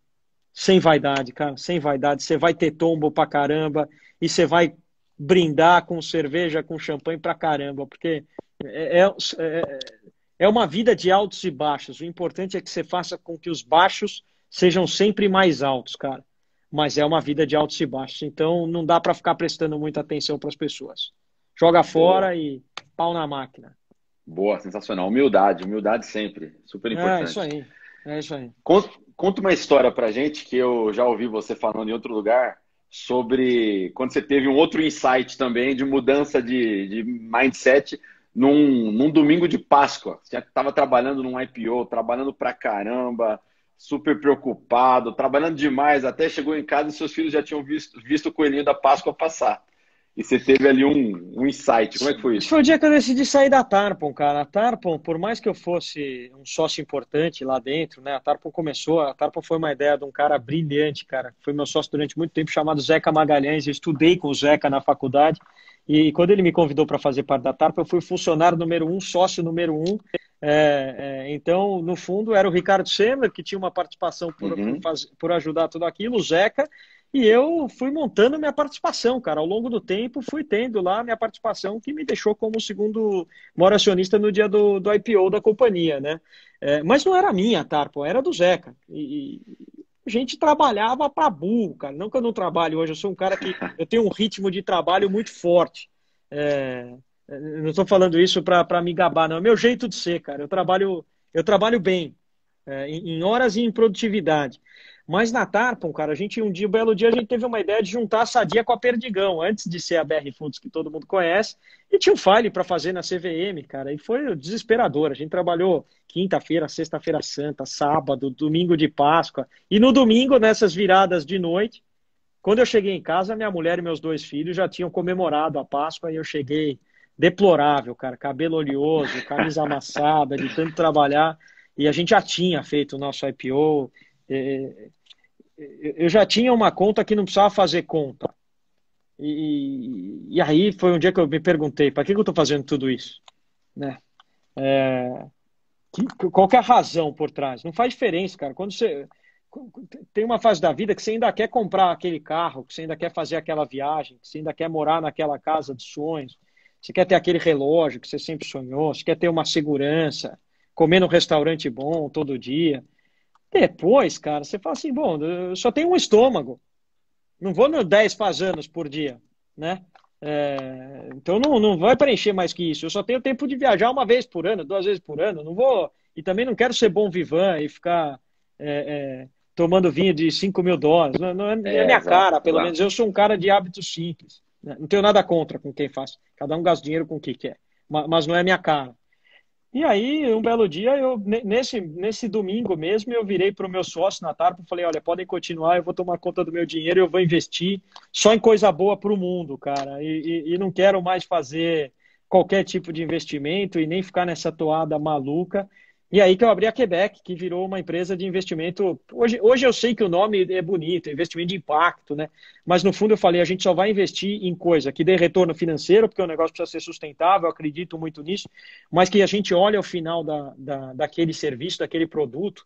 sem vaidade, cara, sem vaidade. Você vai ter tombo pra caramba e você vai brindar com cerveja, com champanhe pra caramba, porque é, é, é é uma vida de altos e baixos. O importante é que você faça com que os baixos sejam sempre mais altos, cara. Mas é uma vida de altos e baixos. Então não dá para ficar prestando muita atenção para as pessoas. Joga fora Boa. e pau na máquina. Boa, sensacional. Humildade, humildade sempre. Super é, importante. É isso aí. É isso aí. Conta, conta uma história pra gente que eu já ouvi você falando em outro lugar sobre quando você teve um outro insight também de mudança de, de mindset num, num domingo de Páscoa. Já estava trabalhando num IPO, trabalhando pra caramba, super preocupado, trabalhando demais. Até chegou em casa e seus filhos já tinham visto, visto o coelhinho da Páscoa passar. E você teve ali um, um insight. Como é que foi isso? Foi o dia que eu decidi sair da Tarpon, cara. A Tarpon, por mais que eu fosse um sócio importante lá dentro, né? A Tarpon começou, a Tarpon foi uma ideia de um cara brilhante, cara. Foi meu sócio durante muito tempo, chamado Zeca Magalhães. Eu estudei com o Zeca na faculdade. E quando ele me convidou para fazer parte da TARP, eu fui funcionário número um, sócio número um. É, é, então, no fundo, era o Ricardo Semer, que tinha uma participação por, uhum. por, por, ajudar tudo aquilo, o Zeca, e eu fui montando minha participação, cara. Ao longo do tempo, fui tendo lá a minha participação, que me deixou como segundo maior acionista no dia do, do IPO da companhia, né? É, mas não era minha, Tarpo, era do Zeca. E, a gente trabalhava para burro, cara. Não que eu não trabalho hoje, eu sou um cara que eu tenho um ritmo de trabalho muito forte. É, não estou falando isso para me gabar, não. É meu jeito de ser, cara. Eu trabalho, eu trabalho bem, é, em horas e em produtividade. Mas na Tarpon, cara, a gente um dia, um belo dia, a gente teve uma ideia de juntar a Sadia com a Perdigão, antes de ser a BR Foods que todo mundo conhece, e tinha um file para fazer na CVM, cara, e foi desesperador. A gente trabalhou quinta-feira, sexta-feira santa, sábado, domingo de Páscoa, e no domingo, nessas viradas de noite, quando eu cheguei em casa, minha mulher e meus dois filhos já tinham comemorado a Páscoa e eu cheguei deplorável, cara, cabelo oleoso, camisa amassada, de tanto trabalhar. E a gente já tinha feito o nosso IPO, é, é, eu já tinha uma conta que não precisava fazer conta. E, e aí foi um dia que eu me perguntei, para que, eu estou fazendo tudo isso? Né? É, qual é a razão por trás? Não faz diferença, cara. Quando você tem uma fase da vida que você ainda quer comprar aquele carro, que você ainda quer fazer aquela viagem, que você ainda quer morar naquela casa de sonhos, você quer ter aquele relógio que você sempre sonhou, você quer ter uma segurança, comer num restaurante bom todo dia. Depois, cara, você fala assim, bom, eu só tenho um estômago. Não vou no 10 fazanos por dia, né? É, então não, não vai preencher mais que isso. Eu só tenho tempo de viajar uma vez por ano, duas vezes por ano. Não vou e também não quero ser bom vivan e ficar é, é, tomando vinho de 5 mil dólares. Não, não é, é, é minha exato, cara, pelo claro. menos eu sou um cara de hábitos simples. Né? Não tenho nada contra com quem faz. Cada um gasta dinheiro com o que quer, mas, mas não é minha cara. E aí, um belo dia, eu nesse, nesse domingo mesmo, eu virei para o meu sócio na Tarpa e falei: olha, podem continuar, eu vou tomar conta do meu dinheiro, eu vou investir só em coisa boa para o mundo, cara. E, e, e, não quero mais fazer qualquer tipo de investimento e nem ficar nessa toada maluca. E aí que eu abri a Quebec, que virou uma empresa de investimento. Hoje, hoje eu sei que o nome é bonito, investimento de impacto, né? Mas no fundo eu falei, a gente só vai investir em coisa que dê retorno financeiro, porque o negócio precisa ser sustentável, eu acredito muito nisso, mas que a gente olha o final da, da, daquele serviço, daquele produto,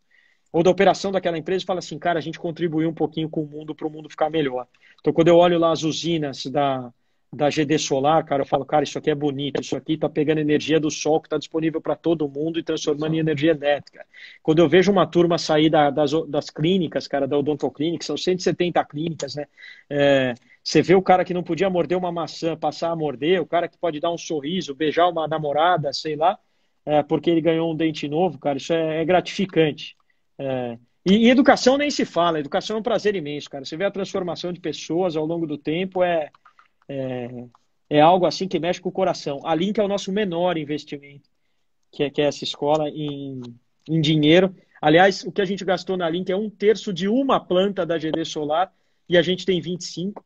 ou da operação daquela empresa e fala assim, cara, a gente contribuiu um pouquinho com o mundo para o mundo ficar melhor. Então, quando eu olho lá as usinas da, da GD Solar, cara, eu falo, cara, isso aqui é bonito, isso aqui está pegando energia do sol que está disponível para todo mundo e transformando em energia elétrica. Quando eu vejo uma turma sair da, das, das, clínicas, cara, da odontoclínica, são 170 clínicas, né? É, você vê o cara que não podia morder uma maçã, passar a morder, o cara que pode dar um sorriso, beijar uma namorada, sei lá, é, porque ele ganhou um dente novo, cara, isso é, é gratificante. É. E, e educação nem se fala, educação é um prazer imenso, cara. Você vê a transformação de pessoas ao longo do tempo, é é, é algo assim que mexe com o coração. A Link é o nosso menor investimento, que é, que é essa escola em, em dinheiro. Aliás, o que a gente gastou na Link é um terço de uma planta da GD Solar e a gente tem 25.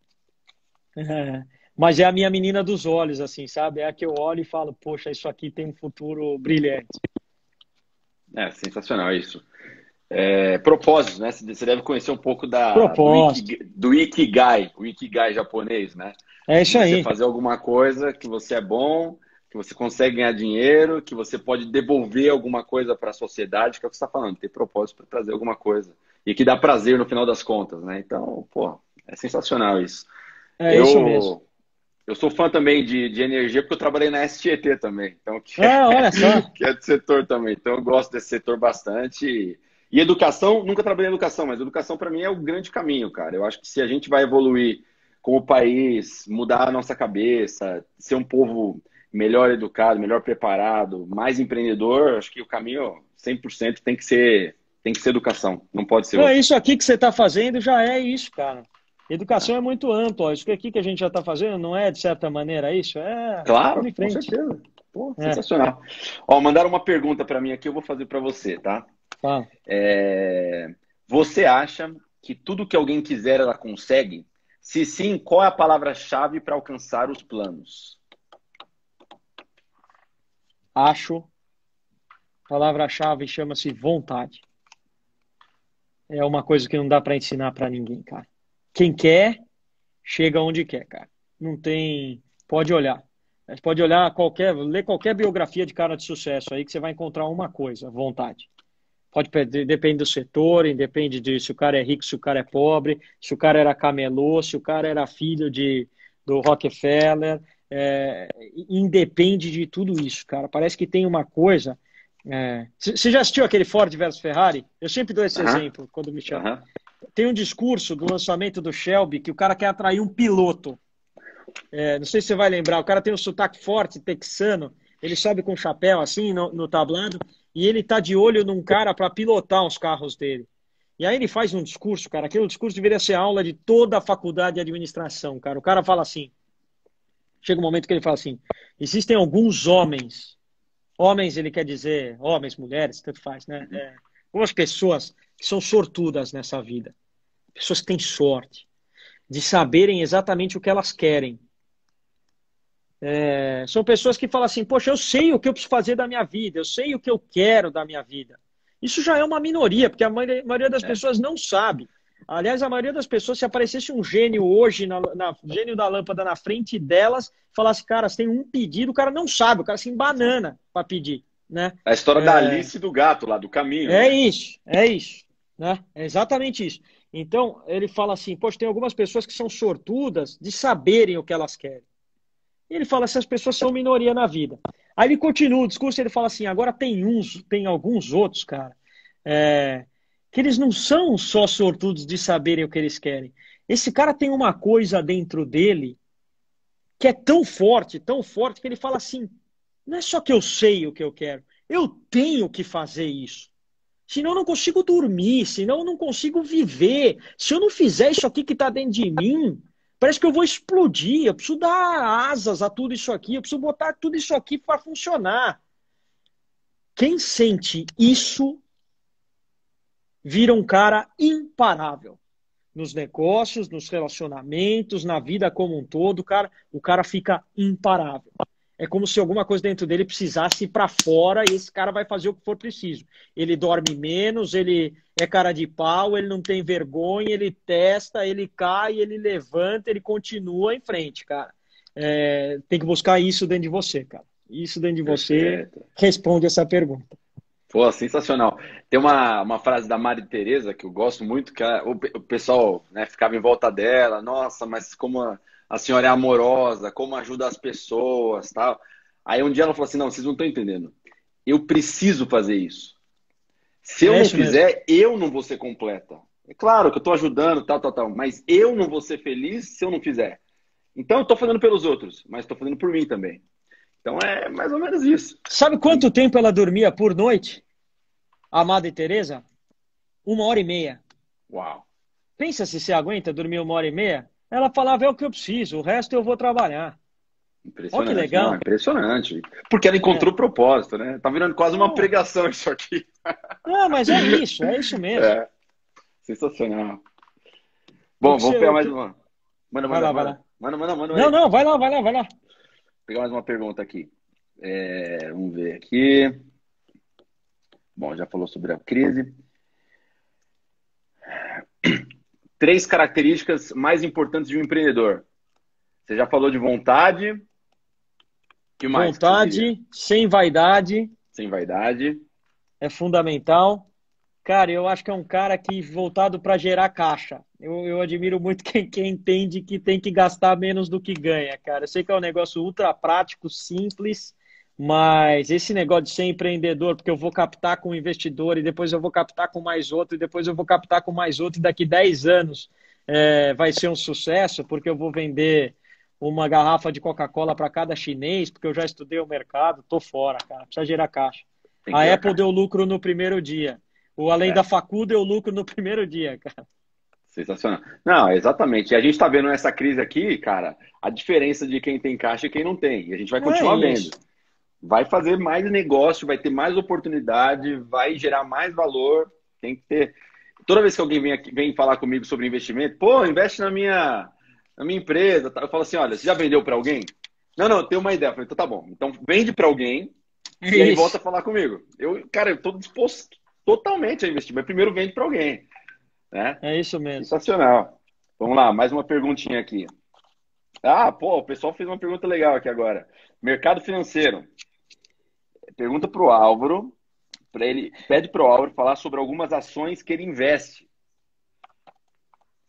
É, mas é a minha menina dos olhos, assim, sabe? É a que eu olho e falo, poxa, isso aqui tem um futuro brilhante. É, sensacional isso. É, propósitos, né? Você deve conhecer um pouco da, do, Ikigai, o Ikigai japonês, né? É isso aí. Você fazer alguma coisa que você é bom, que você consegue ganhar dinheiro, que você pode devolver alguma coisa para a sociedade, que é o que você está falando, ter propósito para trazer alguma coisa. E que dá prazer no final das contas, né? Então, pô, é sensacional isso. É eu, isso mesmo. Eu sou fã também de, de energia, porque eu trabalhei na STET também. Então, que é, é, olha só. que é do setor também. Então, eu gosto desse setor bastante. E, e educação, nunca trabalhei em educação, mas educação para mim é o grande caminho, cara. Eu acho que se a gente vai evoluir como país, mudar a nossa cabeça, ser um povo melhor educado, melhor preparado, mais empreendedor, acho que o caminho 100% tem que ser tem que ser educação, não pode ser. Não, outro. isso aqui que você está fazendo já é isso, cara. Educação é muito amplo. Ó. Isso aqui que a gente já está fazendo não é, de certa maneira, é isso? É. é claro, com certeza. Pô, é. Sensacional. Ó, mandaram uma pergunta para mim aqui, eu vou fazer para você, tá? Tá. Ah. É... Você acha que tudo que alguém quiser ela consegue? Se sim, qual é a palavra-chave para alcançar os planos? Acho. A palavra-chave chama-se vontade. É uma coisa que não dá para ensinar para ninguém, cara. Quem quer, chega onde quer, cara. Não tem. Pode olhar. Pode olhar qualquer, ler qualquer biografia de cara de sucesso aí que você vai encontrar uma coisa, vontade pode perder, depende do setor, independe de se o cara é rico, se o cara é pobre, se o cara era camelô, se o cara era filho de, do Rockefeller, é, independe de tudo isso, cara. Parece que tem uma coisa. É, você é... já assistiu aquele Ford versus Ferrari? Eu sempre dou esse uhum. exemplo quando me chamam. Uhum. Tem um discurso do lançamento do Shelby que o cara quer atrair um piloto. É, não sei se você vai lembrar, o cara tem um sotaque forte texano, ele sobe com um chapéu assim no, no tablado e ele tá de olho num cara para pilotar os carros dele. E aí ele faz um discurso, cara, aquele discurso deveria ser aula de toda a faculdade de administração, cara. O cara fala assim, chega um momento que ele fala assim, existem alguns homens, homens ele quer dizer, homens, mulheres, tanto faz, né? É, algumas pessoas que são sortudas nessa vida, pessoas que têm sorte de saberem exatamente o que elas querem é, são pessoas que falam assim: Poxa, eu sei o que eu preciso fazer da minha vida, eu sei o que eu quero da minha vida. Isso já é uma minoria, porque a maioria das é. pessoas não sabe. Aliás, a maioria das pessoas, se aparecesse um gênio hoje, na, na gênio da lâmpada na frente delas, falasse, cara, você tem um pedido, o cara não sabe, o cara se embanana para pedir. Né? A história é... da Alice e do gato lá, do caminho. Né? É né? isso, é isso. Né? É exatamente isso. Então, ele fala assim, poxa, tem algumas pessoas que são sortudas de saberem o que elas querem. Ele fala, essas pessoas são minoria na vida. Aí ele continua o discurso ele fala assim, agora tem uns, tem alguns outros, cara, é, que eles não são só sortudos de saberem o que eles querem. Esse cara tem uma coisa dentro dele que é tão forte, tão forte, que ele fala assim, não é só que eu sei o que eu quero, eu tenho que fazer isso. Senão eu não consigo dormir, senão eu não consigo viver. Se eu não fizer isso aqui que está dentro de mim, Parece que eu vou explodir, eu preciso dar asas a tudo isso aqui, eu preciso botar tudo isso aqui para funcionar. Quem sente isso vira um cara imparável nos negócios, nos relacionamentos, na vida como um todo, o cara, o cara fica imparável é como se alguma coisa dentro dele precisasse ir para fora e esse cara vai fazer o que for preciso. Ele dorme menos, ele é cara de pau, ele não tem vergonha, ele testa, ele cai, ele levanta, ele continua em frente, cara. É, tem que buscar isso dentro de você, cara. Isso dentro de você responde essa pergunta. Pô, sensacional. Tem uma, uma frase da Mari Tereza que eu gosto muito, que ela, o, o, pessoal né, ficava em volta dela, nossa, mas como a a senhora é amorosa, como ajuda as pessoas, tal. Aí um dia ela falou assim: "Não, vocês não estão entendendo. Eu preciso fazer isso. Se eu é não fizer, mesmo. eu não vou ser completa. É claro que eu estou ajudando, tal, tal, tal, mas eu não vou ser feliz se eu não fizer. Então eu estou fazendo pelos outros, mas estou fazendo por mim também. Então é mais ou menos isso. Sabe quanto tempo ela dormia por noite? Amada e Teresa? Uma hora e meia. Uau. Pensa se você aguenta dormir uma hora e meia. Ela falava, é o que eu preciso, o resto eu vou trabalhar. Impressionante. Olha né? que legal. Não, impressionante. Porque ela encontrou é. propósito, né? Tá virando quase uma pregação isso aqui. Não, mas é isso, é isso mesmo. É. Sensacional. Bom, vamos pegar mais uma. Manda, manda, lá, manda. Manda, manda, manda. Não, aí. não, vai lá, vai lá, vai lá. Vou pegar mais uma pergunta aqui. É, vamos ver aqui. Bom, já falou sobre a crise três características mais importantes de um empreendedor. Você já falou de vontade. Que mais vontade, sem vaidade. Sem vaidade. É fundamental. Cara, eu acho que é um cara que voltado para gerar caixa. Eu, eu admiro muito quem, quem entende que tem que gastar menos do que ganha, cara. Eu sei que é um negócio ultra prático, simples, mas esse negócio de ser empreendedor, porque eu vou captar com um investidor e depois eu vou captar com mais outro, e depois eu vou captar com mais outro, e daqui 10 anos é, vai ser um sucesso, porque eu vou vender uma garrafa de Coca-Cola para cada chinês, porque eu já estudei o mercado, tô fora, cara. Precisa gerar caixa. A Apple deu lucro no primeiro dia. O Além é. da Facu deu lucro no primeiro dia, cara. Sensacional. Não, exatamente. E a gente está vendo nessa crise aqui, cara, a diferença de quem tem caixa e quem não tem. E a gente vai continuar é vendo vai fazer mais negócio, vai ter mais oportunidade, vai gerar mais valor. Tem que ter. Toda vez que alguém vem, aqui, vem falar comigo sobre investimento, pô, investe na minha, na minha empresa. Eu falo assim: olha, você já vendeu para alguém? Não, não, eu tenho uma ideia. Eu falei, então tá bom. Então vende para alguém e aí volta a falar comigo. Eu, cara, eu estou disposto totalmente a investir, mas primeiro vende para alguém. Né? É isso mesmo. Sensacional. Vamos lá, mais uma perguntinha aqui. Ah, pô, o pessoal fez uma pergunta legal aqui agora. Mercado financeiro pergunta para o Álvaro, para ele, pede para o Álvaro falar sobre algumas ações que ele investe.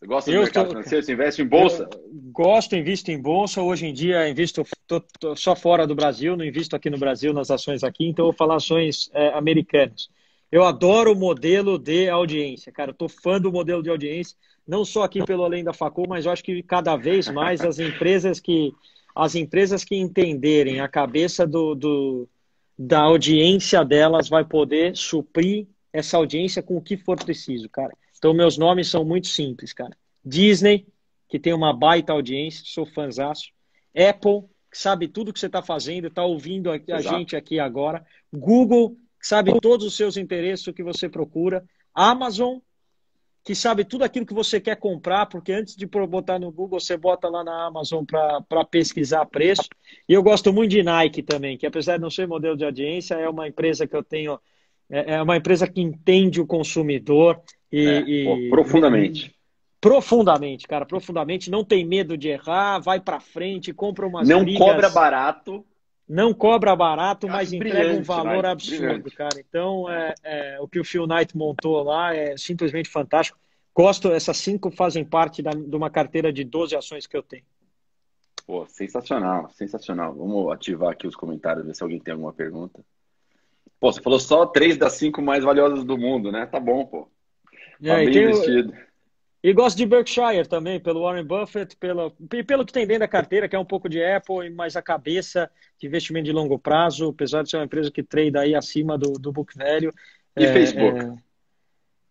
Você gosta eu do mercado tô... financeiro? Você investe em bolsa? Eu gosto, invisto em bolsa. Hoje em dia, invisto tô, tô só fora do Brasil, não invisto aqui no Brasil nas ações aqui, então eu vou falar ações é, americanas. Eu adoro o modelo de audiência, cara. tô fã do modelo de audiência, não só aqui pelo Além da Facul, mas eu acho que cada vez mais as empresas que as empresas que entenderem a cabeça do, do, da audiência delas vai poder suprir essa audiência com o que for preciso, cara. Então, meus nomes são muito simples, cara. Disney, que tem uma baita audiência, sou fanzaço. Apple, que sabe tudo que você está fazendo, está ouvindo a, a gente aqui agora. Google, que sabe todos os seus interesses, o que você procura. Amazon, que sabe tudo aquilo que você quer comprar, porque antes de botar no Google, você bota lá na Amazon para pesquisar preço. E eu gosto muito de Nike também, que apesar de não ser modelo de audiência, é uma empresa que eu tenho, é, é uma empresa que entende o consumidor e. É, e profundamente. E, profundamente, cara, profundamente. Não tem medo de errar, vai para frente, compra umas Não brigas. cobra barato, não cobra barato, mas Acho entrega um valor Knight, absurdo, brilhante. cara. Então, é, é, o que o Phil Knight montou lá é simplesmente fantástico. Gosto, essas cinco fazem parte da, de uma carteira de 12 ações que eu tenho. Pô, sensacional, sensacional. Vamos ativar aqui os comentários, ver se alguém tem alguma pergunta. Pô, você falou só três das cinco mais valiosas do mundo, né? Tá bom, pô. É, tá bem tem, investido. E gosto de Berkshire também, pelo Warren Buffett, pelo, e pelo que tem dentro da carteira, que é um pouco de Apple, mas a cabeça de investimento de longo prazo, apesar de ser uma empresa que trade aí acima do, do book velho. E é, Facebook? É...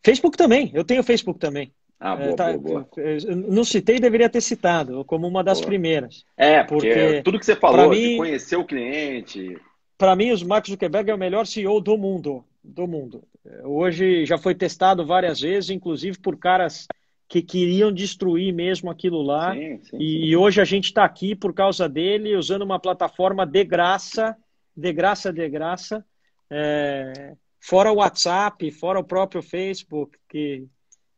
Facebook também, eu tenho Facebook também. Ah, é, boa, é, tá, boa, boa. Não citei, deveria ter citado, como uma das boa. primeiras. É, porque, porque, tudo que você falou, mim, conhecer o cliente. Para mim, os Mark Zuckerberg é o melhor CEO do mundo. Do mundo. Hoje já foi testado várias vezes, inclusive por caras que queriam destruir mesmo aquilo lá. Sim, sim, e sim. hoje a gente está aqui por causa dele, usando uma plataforma de graça, de graça, de graça, é, fora o WhatsApp, fora o próprio Facebook, que,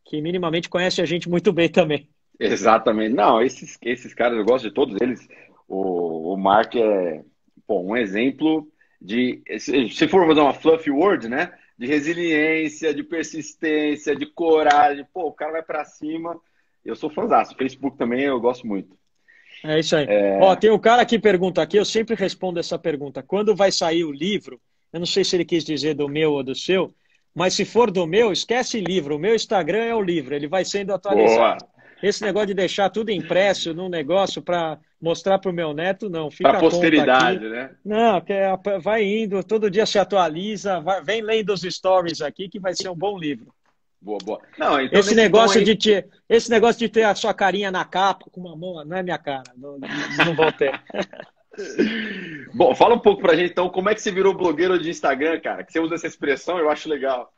que minimamente conhece a gente muito bem também. Exatamente. Não, esses, esses caras, eu gosto de todos eles. O, o Mark é bom, um exemplo de. Se, se for fazer uma fluffy word, né? de resiliência, de persistência, de coragem. Pô, o cara vai para cima. Eu sou fãzaço. Facebook também eu gosto muito. É isso aí. É... Ó, tem um cara que pergunta aqui, eu sempre respondo essa pergunta. Quando vai sair o livro? Eu não sei se ele quis dizer do meu ou do seu, mas se for do meu, esquece livro. O meu Instagram é o livro, ele vai sendo atualizado. Boa. Esse negócio de deixar tudo impresso num negócio para mostrar para o meu neto, não. Fica para a posteridade, né? Não, é vai indo, todo dia se atualiza, vai, vem lendo os stories aqui que vai ser um bom livro. Boa, boa. Não, então esse, negócio aí... de te, esse negócio de ter a sua carinha na capa, com uma mão, não é minha cara, não, não vou ter. Bom, fala um pouco para gente então, como é que você virou blogueiro de Instagram, cara? Que você usa essa expressão, eu acho legal.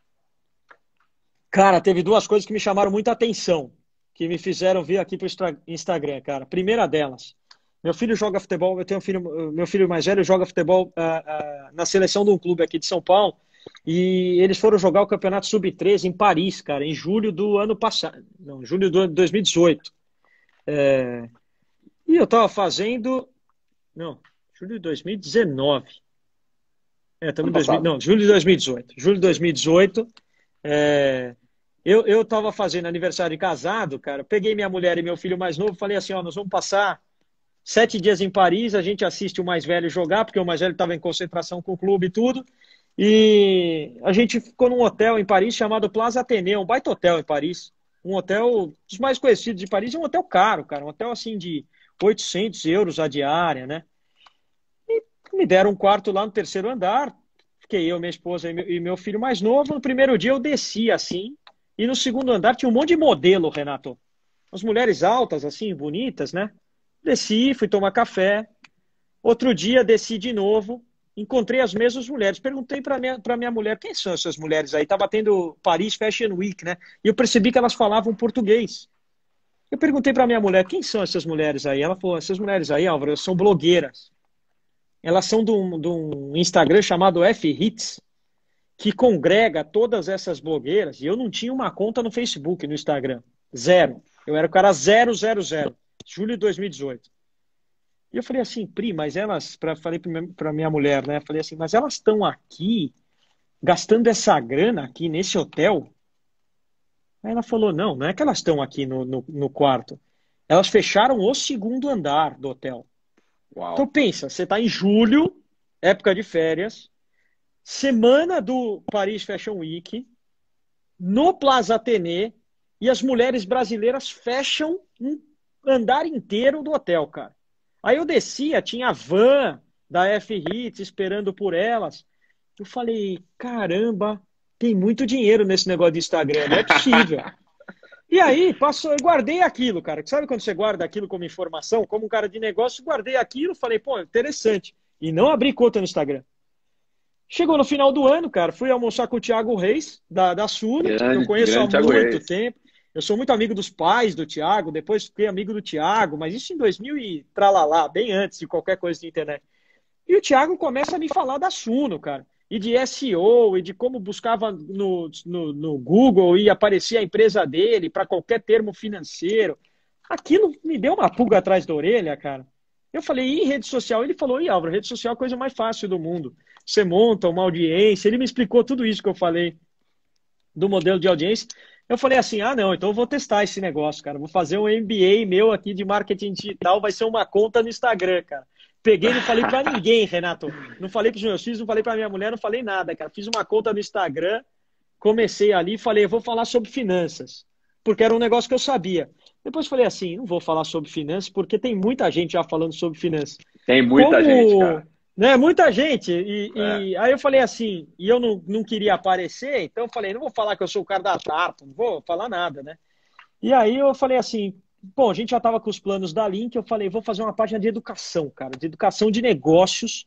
Cara, teve duas coisas que me chamaram muita atenção que me fizeram vir aqui para o Instagram, cara. Primeira delas, meu filho joga futebol, eu tenho um filho, meu filho mais velho joga futebol uh, uh, na seleção de um clube aqui de São Paulo e eles foram jogar o campeonato sub-13 em Paris, cara, em julho do ano passado, não, julho do ano 2018. É... E eu tava fazendo, não, julho de 2019. É, estamos em 2000, não, julho de 2018. Julho de 2018. É... Eu, eu tava fazendo aniversário de casado, cara. Peguei minha mulher e meu filho mais novo, falei assim: ó, nós vamos passar sete dias em Paris, a gente assiste o mais velho jogar, porque o mais velho estava em concentração com o clube e tudo. E a gente ficou num hotel em Paris chamado Plaza Ateneu, um baita hotel em Paris. Um hotel dos mais conhecidos de Paris, um hotel caro, cara. Um hotel assim de 800 euros a diária, né? E me deram um quarto lá no terceiro andar. Fiquei eu, minha esposa e meu filho mais novo. No primeiro dia eu desci assim, e no segundo andar tinha um monte de modelo, Renato. As mulheres altas, assim, bonitas, né? Desci, fui tomar café. Outro dia desci de novo, encontrei as mesmas mulheres. Perguntei para minha, minha mulher, quem são essas mulheres aí? Tava tá tendo Paris Fashion Week, né? E eu percebi que elas falavam português. Eu perguntei para minha mulher, quem são essas mulheres aí? Ela falou, essas mulheres aí, Álvaro, são blogueiras. Elas são de um, de um Instagram chamado F-Hits que congrega todas essas blogueiras. E eu não tinha uma conta no Facebook, no Instagram. Zero. Eu era o cara 000, julho de 2018. E eu falei assim, Pri, mas elas, pra, falei para minha mulher, né? Falei assim, mas elas estão aqui gastando essa grana aqui nesse hotel? Aí ela falou, não, não é que elas estão aqui no, no, no, quarto. Elas fecharam o segundo andar do hotel. Uau. Então pensa, você está em julho, época de férias, semana do Paris Fashion Week, no Plaza Atene e as mulheres brasileiras fecham um andar inteiro do hotel, cara. Aí eu descia, tinha a van da F-Hits esperando por elas. Eu falei, caramba, tem muito dinheiro nesse negócio de Instagram, não é possível. e aí, passou, eu guardei aquilo, cara. Sabe quando você guarda aquilo como informação? Como um cara de negócio, guardei aquilo, falei, pô, interessante. E não abri conta no Instagram. Chegou no final do ano, cara, fui almoçar com o Thiago Reis, da, da grande, que eu conheço há muito Reis. tempo. Eu sou muito amigo dos pais do Thiago, depois fiquei amigo do Thiago, mas isso em 2000 e tralalá, bem antes de qualquer coisa de internet. E o Thiago começa a me falar da Suno, cara, e de SEO, e de como buscava no, no, no Google e aparecia a empresa dele para qualquer termo financeiro. Aquilo me deu uma pulga atrás da orelha, cara. Eu falei, e rede social? Ele falou, e Álvaro, rede social é a coisa mais fácil do mundo você monta uma audiência. Ele me explicou tudo isso que eu falei do modelo de audiência. Eu falei assim: ah, não, então eu vou testar esse negócio, cara. Vou fazer um MBA meu aqui de marketing digital, vai ser uma conta no Instagram, cara. Peguei, não falei para ninguém, Renato. Não falei para os meus filhos, não falei para minha mulher, não falei nada, cara. Fiz uma conta no Instagram, comecei ali e falei: vou falar sobre finanças, porque era um negócio que eu sabia. Depois falei assim: não vou falar sobre finanças, porque tem muita gente já falando sobre finanças. Tem muita Como... gente, cara né? Muita gente. E, é. e, aí eu falei assim, e eu não, não queria aparecer, então eu falei, não vou falar que eu sou o cara da Tarpa, não vou falar nada, né? E aí eu falei assim, bom, a gente já estava com os planos da Link, eu falei, vou fazer uma página de educação, cara, de educação de negócios,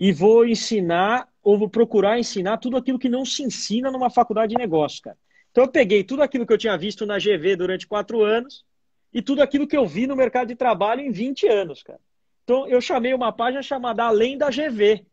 e vou ensinar, ou vou procurar ensinar tudo aquilo que não se ensina numa faculdade de negócios, cara. Então eu peguei tudo aquilo que eu tinha visto na GV durante quatro anos e tudo aquilo que eu vi no mercado de trabalho em 20 anos, cara. Então, eu chamei uma página chamada Além da GV.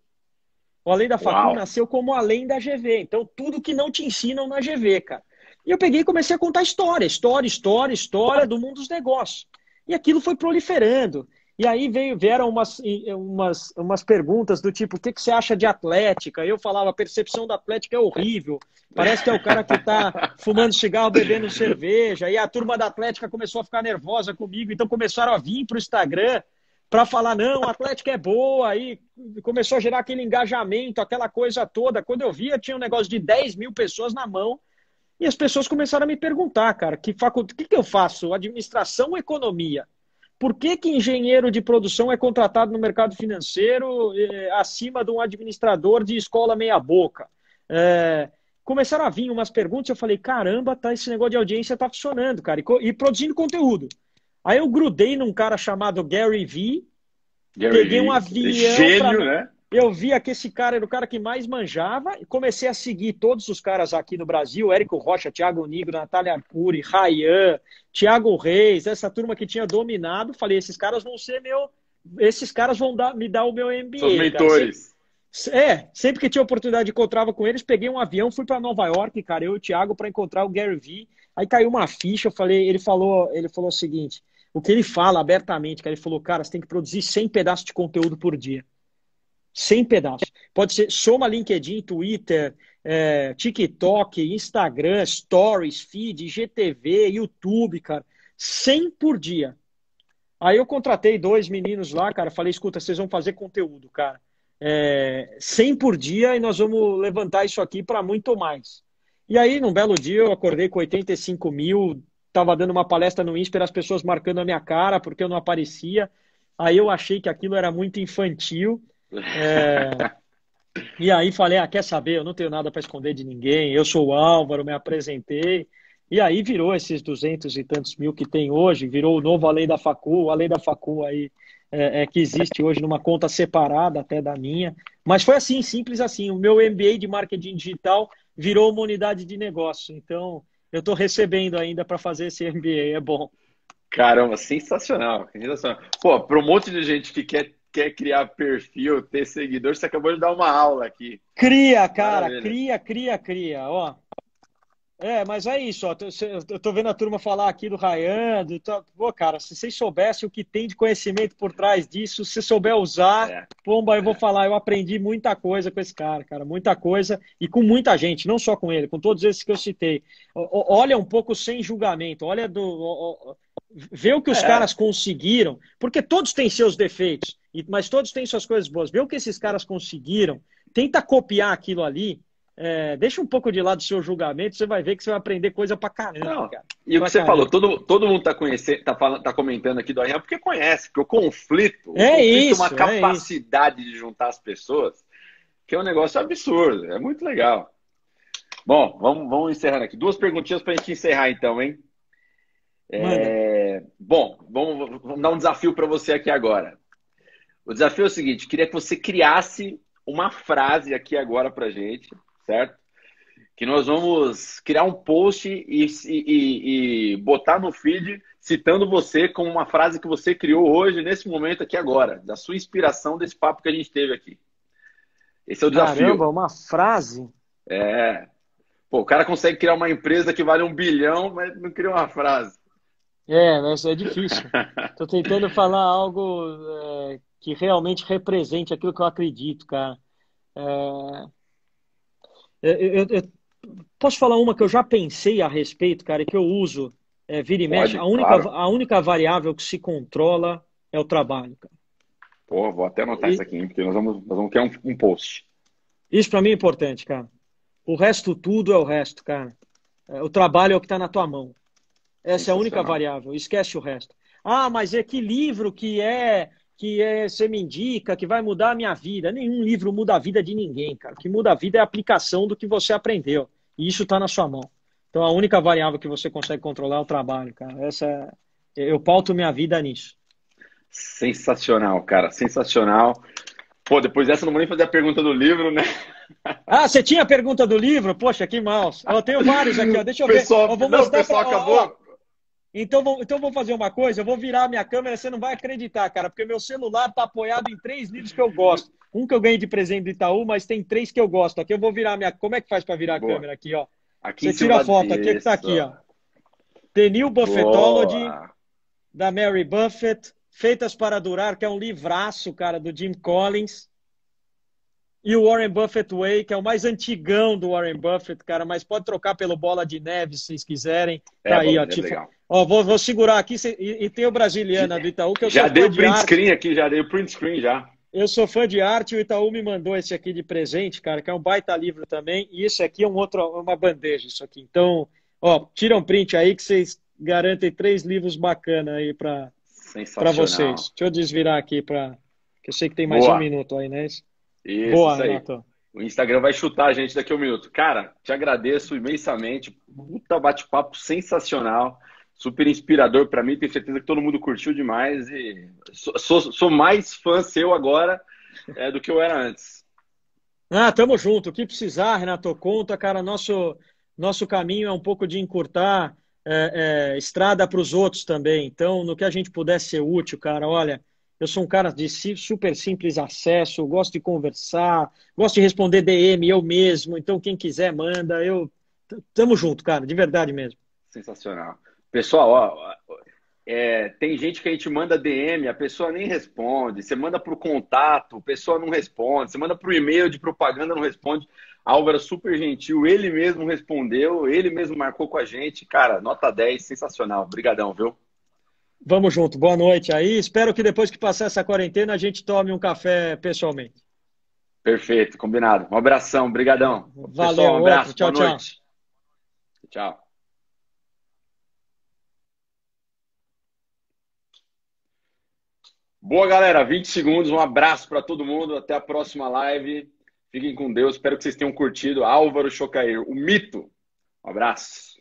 O Além da Facul nasceu como Além da GV. Então, tudo que não te ensinam na GV, cara. E eu peguei e comecei a contar história, história, história, história do mundo dos negócios. E aquilo foi proliferando. E aí veio, vieram umas, umas, umas perguntas do tipo, o que, que você acha de atlética? Eu falava, a percepção da atlética é horrível. Parece que é o cara que está fumando cigarro, bebendo cerveja. E a turma da atlética começou a ficar nervosa comigo, então começaram a vir para o Instagram para falar, não, a Atlética é boa, aí começou a gerar aquele engajamento, aquela coisa toda. Quando eu via, tinha um negócio de 10 mil pessoas na mão, e as pessoas começaram a me perguntar, cara, que faculdade, o que, que eu faço? Administração ou economia? Por que, que engenheiro de produção é contratado no mercado financeiro eh, acima de um administrador de escola meia-boca? Eh, começaram a vir umas perguntas, eu falei, caramba, tá, esse negócio de audiência tá funcionando, cara, e, e produzindo conteúdo. Aí eu grudei num cara chamado Gary Vee, Gary peguei um avião. Gênio, pra... né? Eu via que esse cara era o cara que mais manjava e comecei a seguir todos os caras aqui no Brasil: Érico Rocha, Thiago Nigro, Natália Arcuri, Rayan, Thiago Reis, essa turma que tinha dominado. Falei, esses caras vão ser meu. Esses caras vão dar, me dar o meu MBA. São mentores. Sempre... é, sempre que tinha oportunidade, encontrava com eles, peguei um avião, fui para Nova York, cara, eu e o Thiago, para encontrar o Gary Vee. Aí caiu uma ficha, eu falei, ele falou, ele falou o seguinte, o que ele fala abertamente, cara, ele falou, cara, você tem que produzir 100 pedaços de conteúdo por dia. 100 pedaços. Pode ser, soma LinkedIn, Twitter, é, TikTok, Instagram, Stories, Feed, GTV, YouTube, cara. 100 por dia. Aí eu contratei dois meninos lá, cara. Falei, escuta, vocês vão fazer conteúdo, cara. É, 100 por dia e nós vamos levantar isso aqui para muito mais. E aí, num belo dia, eu acordei com 85 mil, estava dando uma palestra no Insper, as pessoas marcando a minha cara porque eu não aparecia. Aí eu achei que aquilo era muito infantil. É... e aí falei, ah, quer saber? Eu não tenho nada para esconder de ninguém. Eu sou o Álvaro, me apresentei. E aí virou esses duzentos e tantos mil que tem hoje, virou o novo A Lei da Facu, a Lei da Facu aí é, é, que existe hoje numa conta separada até da minha. Mas foi assim, simples assim. O meu MBA de marketing digital virou uma unidade de negócio. Então, eu estou recebendo ainda para fazer esse MBA, é bom. Caramba, sensacional, sensacional. Pô, para um monte de gente que quer, quer criar perfil, ter seguidor, você acabou de dar uma aula aqui. Cria, cara, Maravilha. cria, cria, cria, ó. É, mas é isso. Ó, eu tô vendo a turma falar aqui do Ryan. Do... Pô, cara, se vocês soubessem o que tem de conhecimento por trás disso, se souber usar, é. pomba, eu vou falar. Eu aprendi muita coisa com esse cara, cara, muita coisa. E com muita gente, não só com ele, com todos esses que eu citei. Olha um pouco sem julgamento, olha do. Vê o que os é. caras conseguiram, porque todos têm seus defeitos, mas todos têm suas coisas boas. Vê o que esses caras conseguiram, tenta copiar aquilo ali é, deixa um pouco de lado o seu julgamento, você vai ver que você vai aprender coisa pra caramba. Não, cara. E o que você caramba. falou, todo, todo mundo tá, conhecendo, tá, falando, tá comentando aqui do Ariane porque conhece, porque o conflito, é o conflito isso, uma é capacidade é de juntar as pessoas, que é um negócio absurdo, é muito legal. Bom, vamos, vamos encerrando aqui. Duas perguntinhas pra gente encerrar então, hein? É, bom, vamos, vamos dar um desafio para você aqui agora. O desafio é o seguinte: queria que você criasse uma frase aqui agora pra gente certo? Que nós vamos criar um post e, e, e botar no feed citando você com uma frase que você criou hoje, nesse momento aqui agora, da sua inspiração desse papo que a gente teve aqui. Esse é o desafio. Caramba, uma frase? É. Pô, o cara consegue criar uma empresa que vale um bilhão, mas não cria uma frase. É, mas né, é difícil. Estou tentando falar algo é, que realmente represente aquilo que eu acredito, cara. É, é, eu, eu, eu, posso falar uma que eu já pensei a respeito, cara, que eu uso, é, vira e mexe. a, única, claro. a única variável que se controla é o trabalho, cara. Pô, vou até anotar e... isso aqui, hein, porque nós vamos, nós vamos criar um, um post. Isso para mim é importante, cara. O resto tudo é o resto, cara. É, o trabalho é o que está na tua mão. Essa é a única variável. Esquece o resto. Ah, mas é que livro que é que é, você me indica, que vai mudar a minha vida. Nenhum livro muda a vida de ninguém, cara. O que muda a vida é a aplicação do que você aprendeu. E isso está na sua mão. Então a única variável que você consegue controlar é o trabalho, cara. Essa é... Eu pauto minha vida nisso. Sensacional, cara. Sensacional. Pô, depois dessa não vou nem fazer a pergunta do livro, né? Ah, você tinha a pergunta do livro? Poxa, que mal. Eu tenho vários aqui, ó. Deixa eu ver. Pessoal, eu vou mostrar não, o pessoal pra... acabou. Ó, ó. Então vou, então vou fazer uma coisa, eu vou virar a minha câmera, você não vai acreditar, cara, porque meu celular tá apoiado em três livros que eu gosto. Um que eu ganhei de presente do Itaú, mas tem três que eu gosto. Aqui eu vou virar a minha. Como é que faz para virar a Boa. câmera aqui, ó? Aqui você tira a foto, aqui que tá aqui, ó. Tenil Buffetology, Boa. da Mary Buffett, Feitas para Durar, que é um livraço, cara, do Jim Collins e o Warren Buffett Way, que é o mais antigão do Warren Buffett, cara, mas pode trocar pelo Bola de Neve se vocês quiserem. É, tá aí, ó, é tipo, ó vou, vou, segurar aqui e, e tem o Brasiliana do Itaú que eu Já dei o print arte. screen aqui, já dei o print screen já. Eu sou fã de arte, o Itaú me mandou esse aqui de presente, cara, que é um baita livro também, e isso aqui é um outro, uma bandeja isso aqui. Então, ó, tira um print aí que vocês garantem três livros bacana aí para para vocês. Deixa eu desvirar aqui para que eu sei que tem mais Boa. um minuto aí, né? Isso? Isso, Boa, isso aí. Renato. O Instagram vai chutar a gente daqui a um minuto. Cara, te agradeço imensamente. Puta bate-papo sensacional. Super inspirador para mim. Tenho certeza que todo mundo curtiu demais. E sou, sou, sou mais fã seu agora é, do que eu era antes. Ah, tamo junto. O que precisar, Renato, conta, cara. Nosso, nosso caminho é um pouco de encurtar é, é, estrada para os outros também. Então, no que a gente puder ser útil, cara, olha, eu sou um cara de super simples acesso, gosto de conversar, gosto de responder DM eu mesmo. Então, quem quiser, manda. Eu Tamo junto, cara, de verdade mesmo. Sensacional. Pessoal, ó, é, tem gente que a gente manda DM, a pessoa nem responde. Você manda para o contato, a pessoa não responde. Você manda para o e-mail de propaganda, não responde. Álvaro é super gentil, ele mesmo respondeu, ele mesmo marcou com a gente. Cara, nota 10, sensacional. Obrigadão, viu? Vamos junto. Boa noite aí. Espero que depois que passar essa quarentena a gente tome um café pessoalmente. Perfeito, combinado. Um abração, brigadão. Valeu, Pessoal, um abraço. Outro. Tchau, Boa tchau. Noite. Tchau. Boa, galera. 20 segundos. Um abraço para todo mundo. Até a próxima live. Fiquem com Deus. Espero que vocês tenham curtido. Álvaro Chocair, o mito. Um abraço.